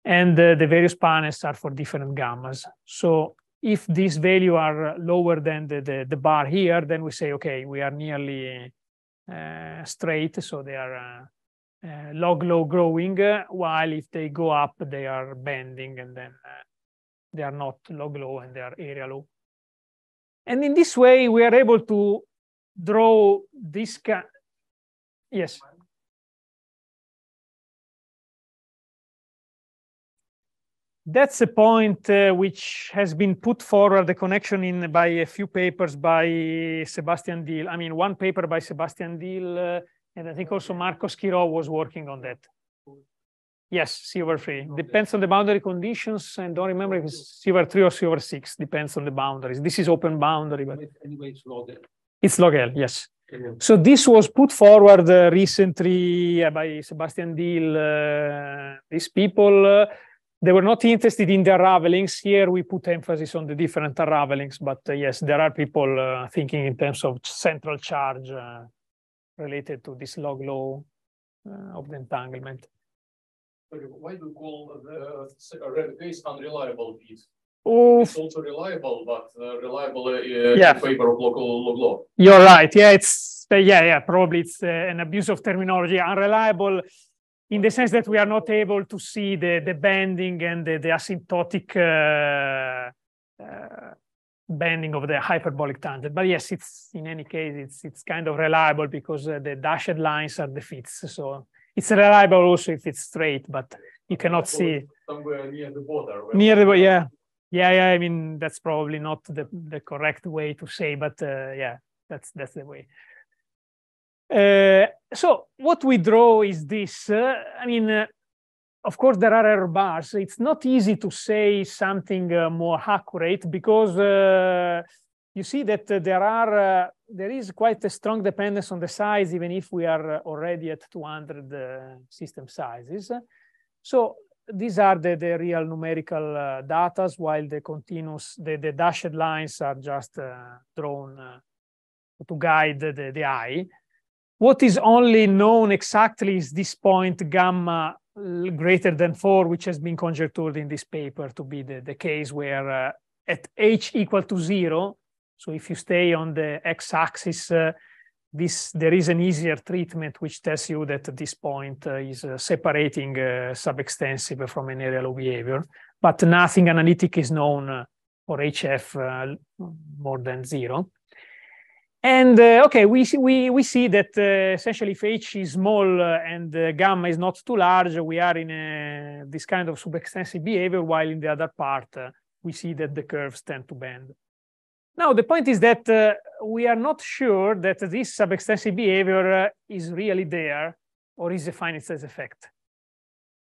And uh, the various panels are for different gammas. So if these value are lower than the, the, the, bar here, then we say, okay, we are nearly uh, straight. So they are uh, uh, log low growing, uh, while if they go up, they are bending and then uh, they are not log low and they are area low. And in this way, we are able to draw this. yes. That's a point which has been put forward the connection in by a few papers by Sebastian Deal. I mean, one paper by Sebastian Deal and I think also Marco Schiro was working on that. Yes, silver three Depends on the boundary conditions. And don't remember if it's silver three or silver six, depends on the boundaries. This is open boundary, but anyway, it's log L. It's log L, yes. So this was put forward uh, recently uh, by Sebastian Deal. Uh, these people, uh, they were not interested in the unravelings. Here we put emphasis on the different unravelings, but uh, yes, there are people uh, thinking in terms of central charge related to this log law uh, of the entanglement. Why do you uh, call uh, the base unreliable bit? Oof. It's also reliable, but uh, reliable uh, yeah. in favor of local log law. You're right. Yeah, it's uh, yeah, yeah. Probably it's an abuse of terminology. Unreliable, in the sense that we are not able to see the the bending and the, the asymptotic Bending of the hyperbolic tangent. But yes, it's in any case, it's it's kind of reliable because uh, the dashed lines are the fits. So it's reliable also if it's straight, but you cannot see somewhere near the border. Near the border, yeah. Yeah, yeah. I mean, that's probably not the, the correct way to say, but uh, yeah, that's that's the way. Uh, so what we draw is this. Uh, I mean, uh, of course, there are error bars. It's not easy to say something uh, more accurate because uh, you see that uh, there are uh, there is quite a strong dependence on the size, even if we are uh, already at 200 uh, system sizes. So these are the, the real numerical uh, data, while the continuous, the, the dashed lines are just drawn to guide the, the eye. What is only known exactly is this point gamma greater than four, which has been conjectured in this paper to be the, the case where uh, at h equal to zero, so if you stay on the x-axis, uh, this there is an easier treatment which tells you that this point uh, is uh, separating uh, subextensive from an area law behavior, but nothing analytic is known uh, for HF more than zero. And uh, okay, we see, we, we see that uh, essentially if h is small uh, and uh, gamma is not too large, we are in a, this kind of subextensive behavior, while in the other part, uh, we see that the curves tend to bend. Now, the point is that uh, we are not sure that this subextensive behavior is really there or is a finite size effect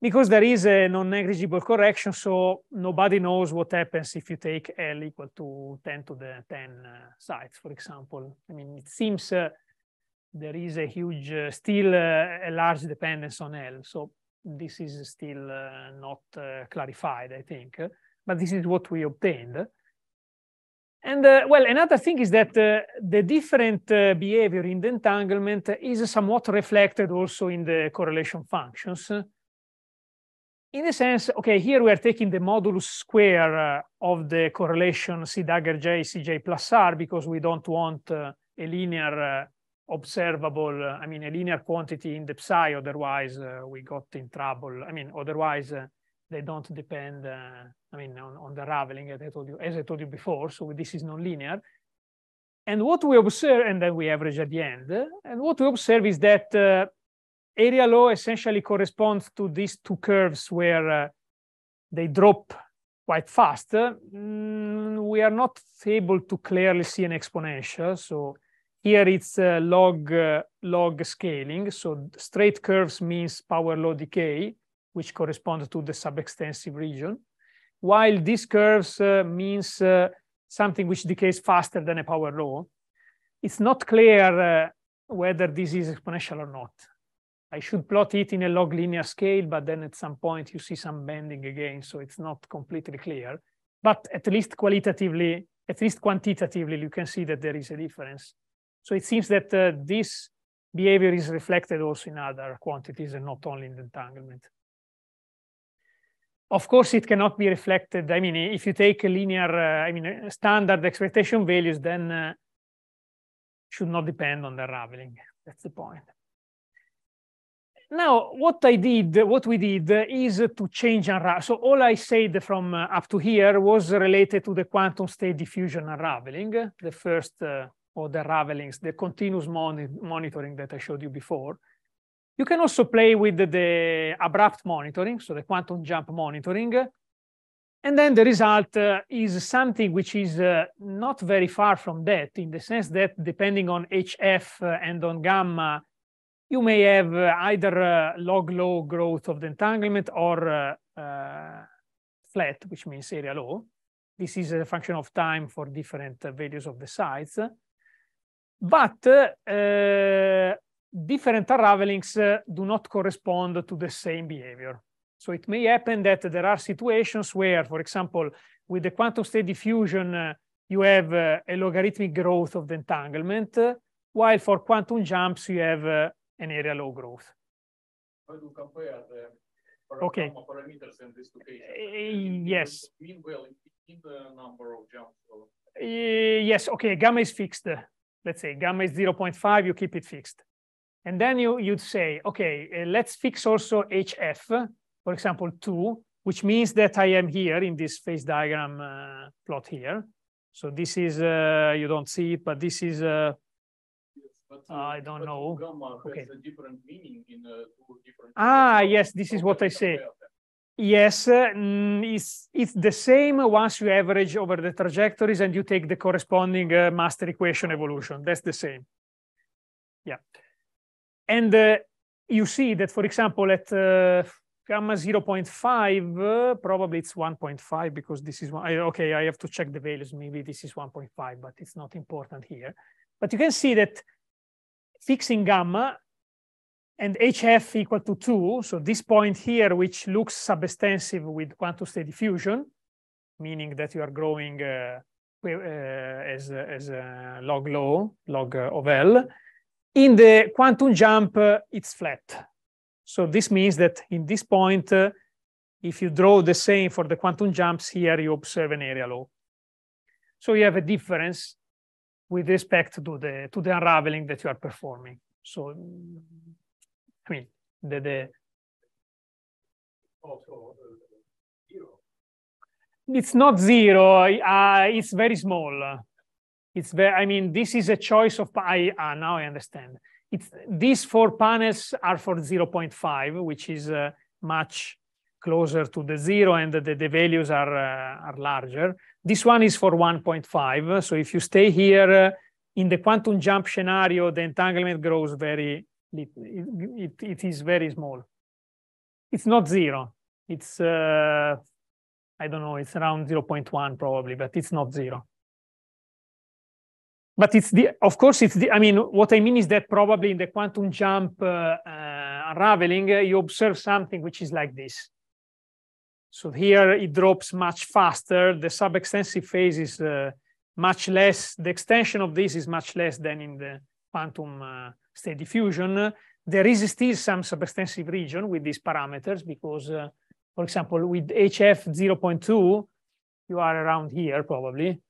because there is a non-negligible correction, so nobody knows what happens if you take L equal to 10 to the 10 uh, sites, for example. I mean, it seems uh, there is a huge, uh, still uh, a large dependence on L. So this is still uh, not uh, clarified, I think. But this is what we obtained. And well, another thing is that the different behavior in the entanglement is somewhat reflected also in the correlation functions in the sense, okay, here we are taking the modulus square uh, of the correlation C dagger J, Cj plus R, because we don't want uh, a linear uh, observable, uh, I mean, a linear quantity in the psi, otherwise uh, we got in trouble. I mean, otherwise uh, they don't depend, I mean, on, on the raveling, as I told you, as I told you before, so this is nonlinear. And what we observe, and then we average at the end, and what we observe is that area law essentially corresponds to these two curves where uh, they drop quite fast. Mm, we are not able to clearly see an exponential. So here it's uh, log, uh, log scaling. So straight curves means power law decay, which corresponds to the subextensive region. While these curves uh, means uh, something which decays faster than a power law. It's not clear uh, whether this is exponential or not. I should plot it in a log linear scale, but then at some point you see some bending again, so it's not completely clear. But at least qualitatively, at least quantitatively, you can see that there is a difference. So it seems that uh, this behavior is reflected also in other quantities and not only in the entanglement. Of course, it cannot be reflected. I mean, if you take a linear, uh, I mean, standard expectation values, then uh, should not depend on the unraveling. That's the point. Now, what I did, what we did is to change unraveling. So all I said from uh, up to here was related to the quantum state diffusion unraveling, the first uh, or the unravelings, the continuous monitoring that I showed you before. You can also play with the, the abrupt monitoring, so the quantum jump monitoring. And then the result uh, is something which is uh, not very far from that, in the sense that depending on HF uh, and on gamma, you may have uh, either uh, log low growth of the entanglement or uh, flat, which means area low. This is a function of time for different values of the sites. But different unravelings do not correspond to the same behavior. So it may happen that there are situations where, for example, with the quantum state diffusion, you have a logarithmic growth of the entanglement, while for quantum jumps, you have an area low growth. How do you compare the okay. parameters in this location? Uh, yes. Mean well in the number of jumps. Uh, yes. Okay. Gamma is fixed. Let's say gamma is 0.5. You keep it fixed, and then you you'd say, okay, uh, let's fix also HF, for example, two, which means that I am here in this phase diagram uh, plot here. So this is uh, you don't see it, but this is uh, I don't know. Okay. Uh, ah, yes, this is what I say. Yes, uh, it's, it's the same once you average over the trajectories and you take the corresponding uh, master equation evolution. That's the same. Yeah. And uh, you see that, for example, at uh, gamma 0.5, uh, probably it's 1.5 because this is one. I, okay, I have to check the values. Maybe this is 1.5, but it's not important here. But you can see that fixing gamma and hf equal to 2. So this point here, which looks subextensive with quantum state diffusion, meaning that you are growing uh, uh, as, uh, as a uh, log low, log uh, of L. In the quantum jump, uh, it's flat. So this means that in this point, if you draw the same for the quantum jumps here, you observe an area law. So you have a difference with respect to the to the unraveling that you are performing. So, mm, I mean, the, the also uh, zero. It's not zero. Uh, it's very small. It's very. I mean, this is a choice of. I uh, now I understand. It's these four panels are for 0.5, which is uh, much closer to the zero, and the, the values are uh, are larger. This one is for 1.5. So if you stay here uh, in the quantum jump scenario, the entanglement grows very It, it, it is very small. It's not zero. It's, uh, I don't know, it's around 0.1 probably, but it's not zero but it's the of course it's the i mean what i mean is that probably in the quantum jump uh, uh, unraveling uh, you observe something which is like this so here it drops much faster. The subextensive phase is uh, much less. The extension of this is much less than in the quantum uh, state diffusion. There is still some subextensive region with these parameters because, uh, for example, with HF 0.2, you are around here probably.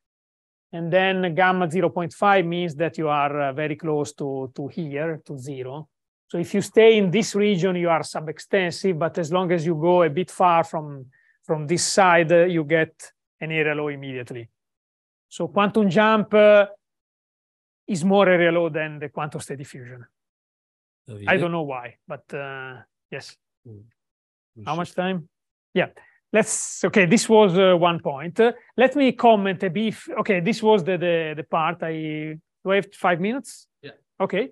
And then gamma 0.5 means that you are uh, very close to, to here, to zero. So if you stay in this region, you are subextensive, but as long as you go a bit far from, from this side, uh, you get an area law immediately. So quantum jump uh, is more area law than the quantum state diffusion. Oh, I don't know why, but uh, yes. Mm. How much time? Yeah. Let's, okay, this was uh, one point. let me comment a bit. Okay, this was the, the, the part I, do I have five minutes? Yeah. Okay.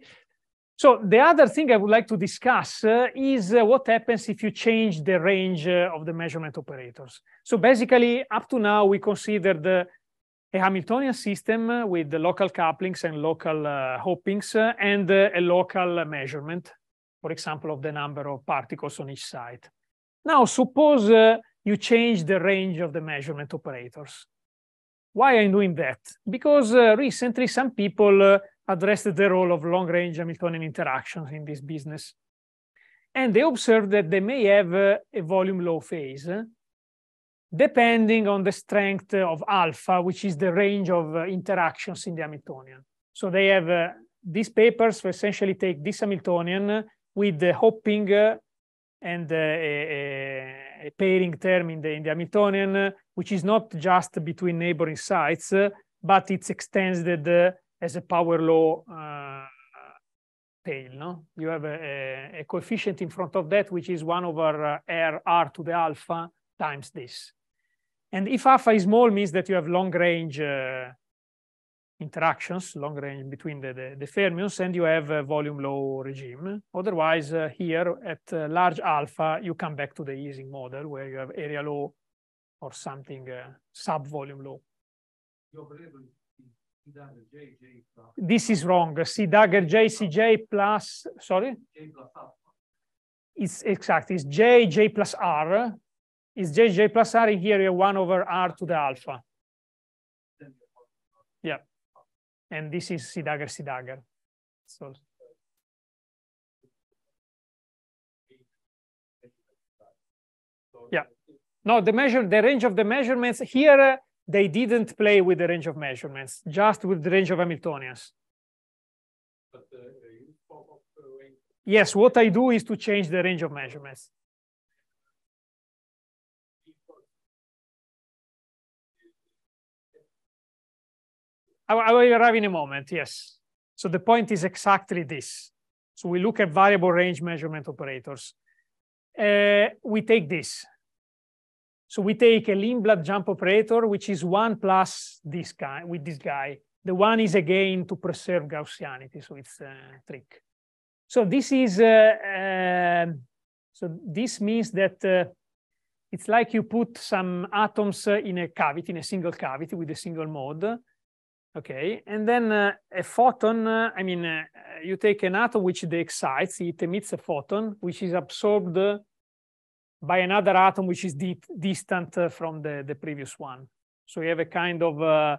So the other thing I would like to discuss uh, is uh, what happens if you change the range uh, of the measurement operators. So basically, up to now, we considered uh, a Hamiltonian system with the local couplings and local uh, hoppings uh, and a local measurement, for example, of the number of particles on each side. Now, suppose you change the range of the measurement operators. Why i doing that? Because recently some people addressed the role of long-range Hamiltonian interactions in this business. And they observed that they may have uh, a volume low phase, depending on the strength of alpha, which is the range of uh, interactions in the Hamiltonian. So they have uh, these papers to essentially take this Hamiltonian with the hopping uh, and uh, a, a, pairing term in the, in the Hamiltonian, which is not just between neighboring sites, but it's extended as a power law uh, tail. No? You have a, a, coefficient in front of that, which is 1 over uh, r, r to the alpha times this. And if alpha is small, means that you have long range uh, interactions, long range between the, the, the, fermions, and you have a volume law regime. Otherwise, uh, here at uh, large alpha, you come back to the easing model where you have area law or something, uh, sub volume law. This is wrong. C dagger J C J plus sorry. It's exact. It's J J plus R. It's J J plus R in here. One over R to the alpha. Yeah, and this is C dagger C dagger. So. Yeah. No, the measure, the range of the measurements here they didn't play with the range of measurements, just with the range of Hamiltonians. But, uh, uh, range. Yes, what I do is to change the range of measurements. I, I will arrive in a moment, yes. So the point is exactly this. So we look at variable range measurement operators. Uh, we take this, so we take a limb blood jump operator, which is one plus this guy with this guy. The one is again to preserve Gaussianity, so it's a trick. So this is uh, um, so this means that uh, it's like you put some atoms uh, in a cavity, in a single cavity with a single mode. Okay, and then uh, a photon, uh, I mean, uh, you take an atom which de-excites, it emits a photon, which is absorbed by another atom which is deep, distant uh, from the, the previous one. So you have a kind of, uh,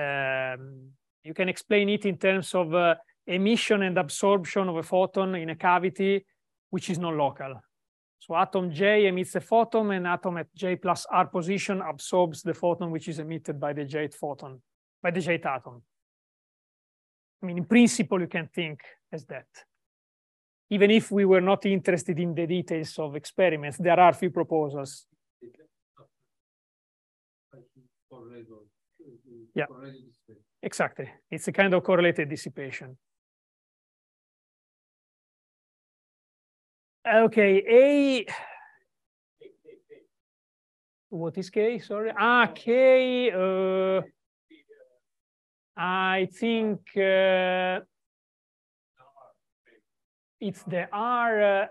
um, you can explain it in terms of uh, emission and absorption of a photon in a cavity, which is non-local. So atom J emits a photon and atom at J plus R position absorbs the photon which is emitted by the Jth photon, by the Jth atom. I mean, in principle, you can think as that even if we were not interested in the details of experiments, there are few proposals. Yeah, exactly. It's a kind of correlated dissipation. Okay, A. What is K? Sorry. Ah, K. Uh, I think. Uh, it's the r. Uh,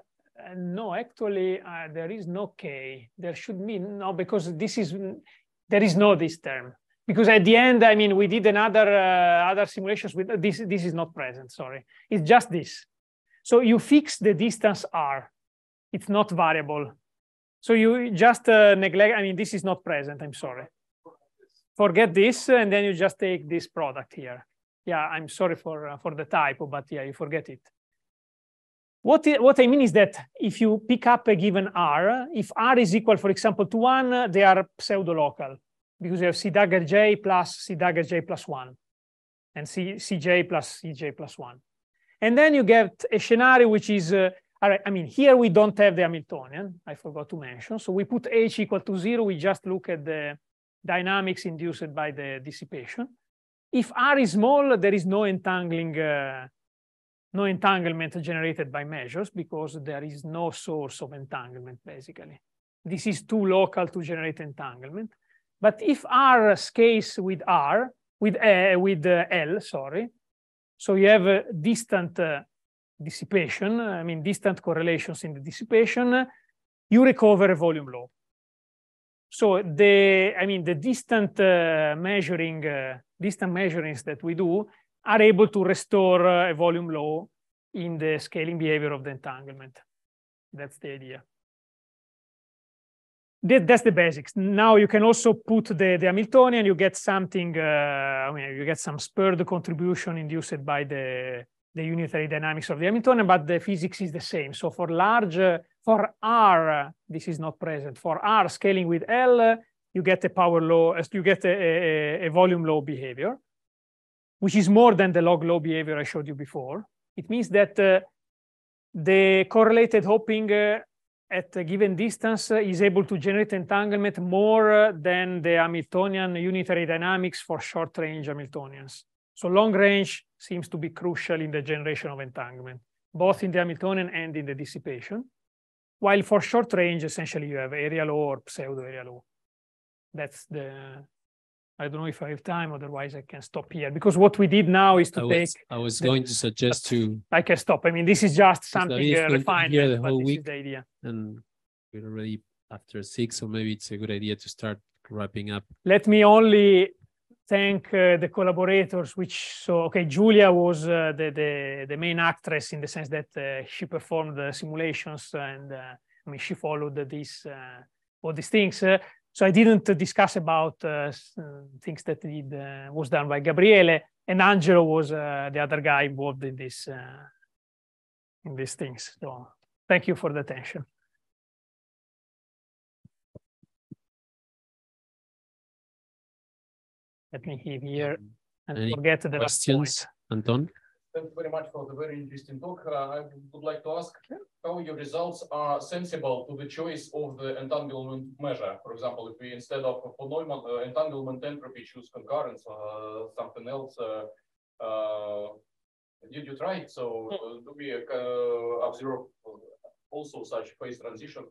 uh, no actually uh, there is no k there should be no because this is there is no this term because at the end i mean we did another uh, other simulations with this this is not present sorry it's just this so you fix the distance r it's not variable so you just uh, neglect i mean this is not present i'm sorry forget this and then you just take this product here yeah i'm sorry for uh, for the typo but yeah you forget it what, what I mean is that if you pick up a given R, if R is equal, for example, to one, they are pseudo-local because you have C dagger J plus C dagger J plus one and C, Cj plus Cj plus one. And then you get a scenario which is, uh, all right, I mean, here we don't have the Hamiltonian, I forgot to mention. So we put H equal to zero, we just look at the dynamics induced by the dissipation. If R is small, there is no entangling uh, no entanglement generated by measures because there is no source of entanglement, basically. This is too local to generate entanglement. But if R scales with R, with, uh, with uh, L, sorry, so you have a eh, distant uh, dissipation, I mean, distant correlations in the dissipation, you recover a volume law. So the, I mean, the distant measuring, distant measurings that we do are able to restore uh, a volume law in the scaling behavior of the entanglement. That's the idea. That's the basics. Now you can also put the, the Hamiltonian, you get something, uh, I mean, you get some spurred contribution induced by the, the unitary dynamics of the Hamiltonian, but the physics is the same. So for large, uh, for R, uh, this is not present. For R scaling with L, uh, you get a power law, you get a, a, a volume law behavior which is more than the log low behavior I showed you before. It means that uh, the correlated hopping uh, at a given distance uh, is able to generate entanglement more uh, than the Hamiltonian unitary dynamics for short range Hamiltonians. So long range seems to be crucial in the generation of entanglement, both in the Hamiltonian and in the dissipation. While for short range, essentially you have area law or pseudo area law. That's the I don't know if I have time, otherwise I can stop here. Because what we did now is to I was, take. I was the, going to suggest to. I can stop. I mean, this is just something uh, refined. Yeah, the whole week. The idea. And we're already after six, so maybe it's a good idea to start wrapping up. Let me only thank uh, the collaborators, which so okay, Julia was uh, the, the, the main actress in the sense that uh, she performed the simulations and uh, I mean she followed this uh, all these things. So I didn't discuss about uh, uh, things that did, uh, was done by Gabriele, and Angelo was the other guy involved in this in these things. So thank you for the attention. Let me hear and Any forget the questions, Anton. Thank you very much for the very interesting talk. Uh, I would like to ask how your results are sensible to the choice of the entanglement measure. For example, if we instead of for Neumann uh, entanglement entropy choose concurrence or uh, something else, uh, uh, did you try it? So uh, do we observe also such phase transition?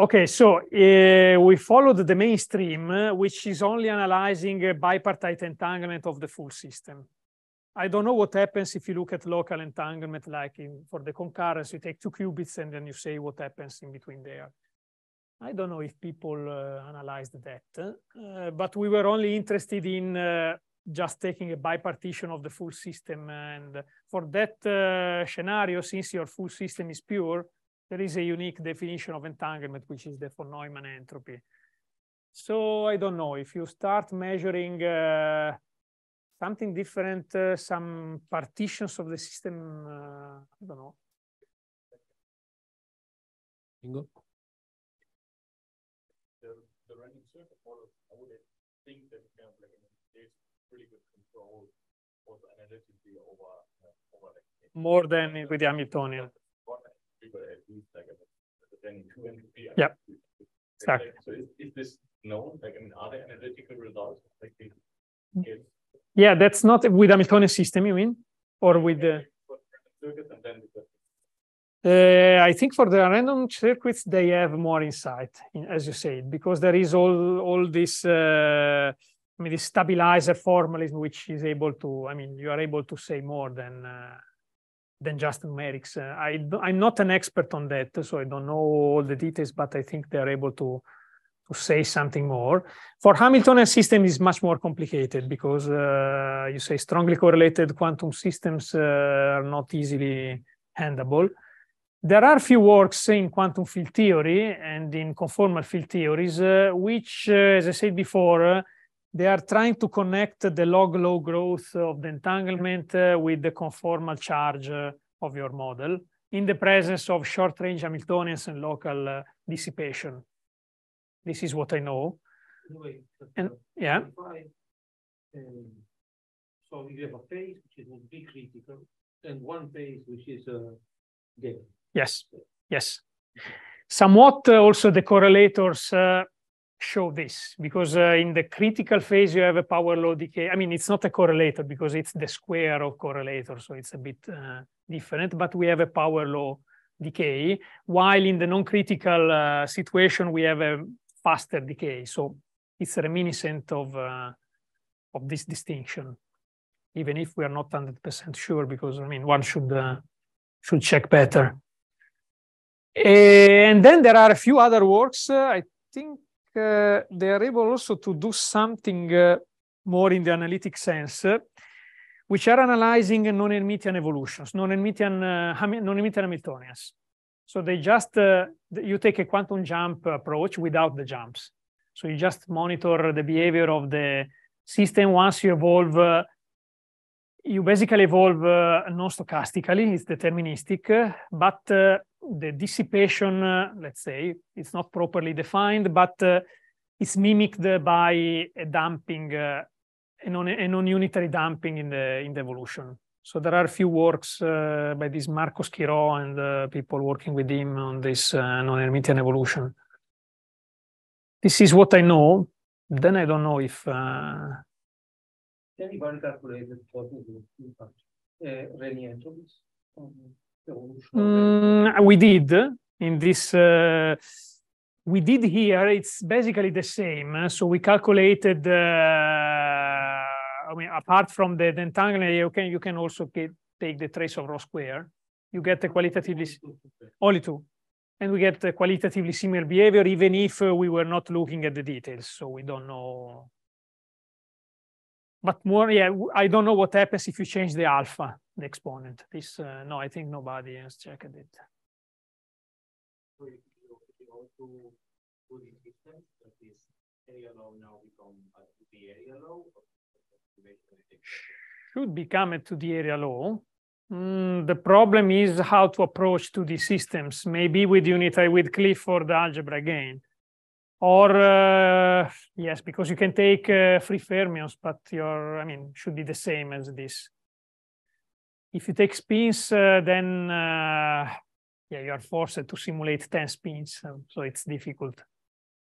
Okay, so we followed the mainstream, which is only analyzing bipartite entanglement of the full system. I don't know what happens if you look at local entanglement, like in, for the concurrence, you take two qubits and then you say what happens in between there. I don't know if people uh, analyzed that, uh, but we were only interested in uh, just taking a bipartition of the full system. And for that uh, scenario, since your full system is pure, there is a unique definition of entanglement, which is the von Neumann entropy. So I don't know if you start measuring uh, something different, uh, some partitions of the system. Uh, I don't know. Bingo. The, the running circuit model, I would think that you of like, there's pretty good control also analytically over, uh, over like, more than uh, with the Hamiltonian. Yeah. Exactly. So is, is this known? Like, I mean, are there analytical results? Like, if yeah, that's not with Hamiltonian system, you mean? Or with the... Uh, I think for the random circuits, they have more insight, in, as you said, because there is all, all this, uh, I mean, this stabilizer formalism, which is able to, I mean, you are able to say more than, uh, than just numerics. Uh, I, I'm not an expert on that, so I don't know all the details, but I think they're able to, to say something more. For Hamiltonian system is much more complicated because uh, you say strongly correlated quantum systems uh, are not easily handable. There are few works in quantum field theory and in conformal field theories, uh, which, uh, as I said before, uh, they are trying to connect the log-low growth of the entanglement uh, with the conformal charge of your model in the presence of short-range Hamiltonians and local dissipation. This is what I know. and yeah. so you have a phase which is would be critical, and one phase which is a dead. Yes. Yes. Somewhat uh, also the correlators. Uh, show this because uh, in the critical phase you have a power law decay. I mean, it's not a correlator because it's the square of correlator, so it's a bit uh, different. But we have a power law decay, while in the non-critical uh, situation we have a faster decay. So it's reminiscent of, uh, of this distinction, even if we are not 100% sure, because I mean, one should, uh, should check better. And then there are a few other works. Uh, I think uh, they are able also to do something uh, more in the analytic sense which are analyzing non-Hermitian evolutions, non-Hermitian uh, non-Hermitian Hamiltonians. So they just, uh, you take a quantum jump approach without the jumps. So you just monitor the behavior of the system. Once you evolve, uh, you basically evolve uh, non-stochastically, it's deterministic, but uh, the dissipation, uh, let's say, it's not properly defined, but uh, it's mimicked by a dumping, a non-unitary dumping in the, in the evolution. So there are a few works uh, by this Marcos Quiró and uh, people working with him on this uh, non-Hermitian evolution. This is what I know. Then I don't know if. Uh, mm, we did in this. Uh, we did here. It's basically the same. So we calculated uh, I mean, apart from the, the entanglement, you can you can also get, take the trace of rho square. You get the qualitatively only two, and we get the qualitatively similar behavior, even if uh, we were not looking at the details, so we don't know. But more, yeah, I don't know what happens if you change the alpha, the exponent. This, uh, no, I think nobody has checked it should be coming to the area law. Mm, the problem is how to approach to these systems, maybe with unitary with Clifford algebra again. Or, uh, yes, because you can take uh, free fermions, but your, I mean, should be the same as this. If you take spins, uh, then, uh, yeah, you are forced to simulate 10 spins, so it's difficult.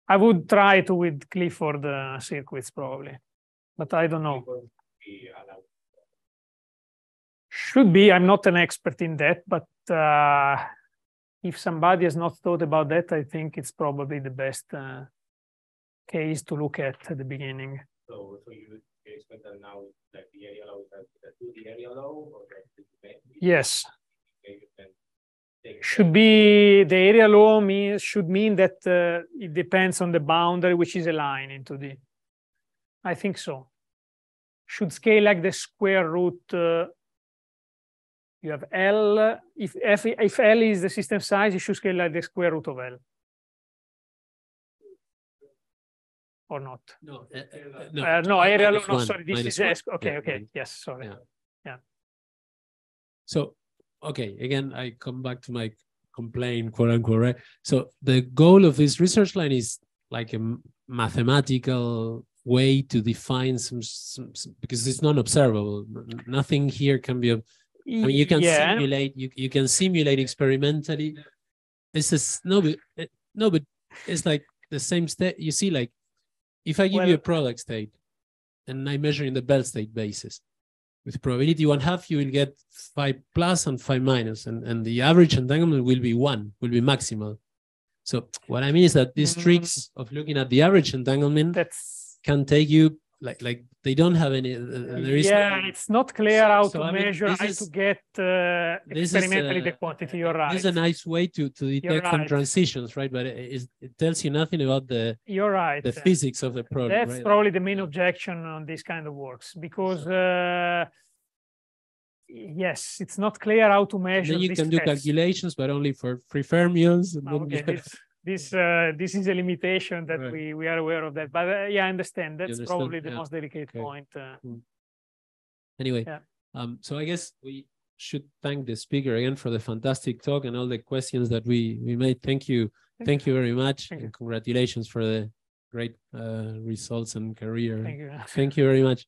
I would try to with Clifford circuits probably but I don't know. Should be. I'm not an expert in that, but uh, if somebody has not thought about that, I think it's probably the best uh, case to look at at the beginning. So, so you, the expect that now that like, the area low that the area low, or that Yes. Should be the area law means should mean that uh, it depends on the boundary, which is a line into the I think so. Should scale like the square root. Uh, you have L, if, F, if L is the system size, it should scale like the square root of L. Or not? No, uh, uh no, uh, no area alone, no, sorry, this is S, okay, yeah, okay, minus. yes, sorry, yeah. yeah. So, okay, again, I come back to my complaint, quote unquote, right? So the goal of this research line is like a mathematical way to define some, some, some because it's non observable. Nothing here can be. I mean, you can yeah. simulate. You you can simulate experimentally. This is no, but eh, no, but it's like the same state. You see, like if I give well, you a product state, and I measure in the Bell state basis, with probability one half, you will get five plus and five minus, and, and the average entanglement will be one, will be maximal. So what I mean is that these mm -hmm. tricks of looking at the average entanglement that's can take you like like they don't have any uh, uh there is yeah no, it's not clear how so, to I mean, measure how is, to get uh, experimentally is, uh, the quantity you're uh, right it's a nice way to to detect right. some transitions right but it, it, tells you nothing about the you're right the physics of the problem that's right? probably the main objection on these kind of works because so, uh, Yes, it's not clear how to measure. you can do calculations, but only for free fermions. And ah, okay, it's, this uh, this is a limitation that right. we we are aware of that but uh, yeah i understand that's understand? probably the yeah. most delicate okay. point uh, cool. anyway yeah. um so i guess we should thank the speaker again for the fantastic talk and all the questions that we we made thank you thank, thank you. you very much thank and you. congratulations for the great uh, results and career thank you thank you very much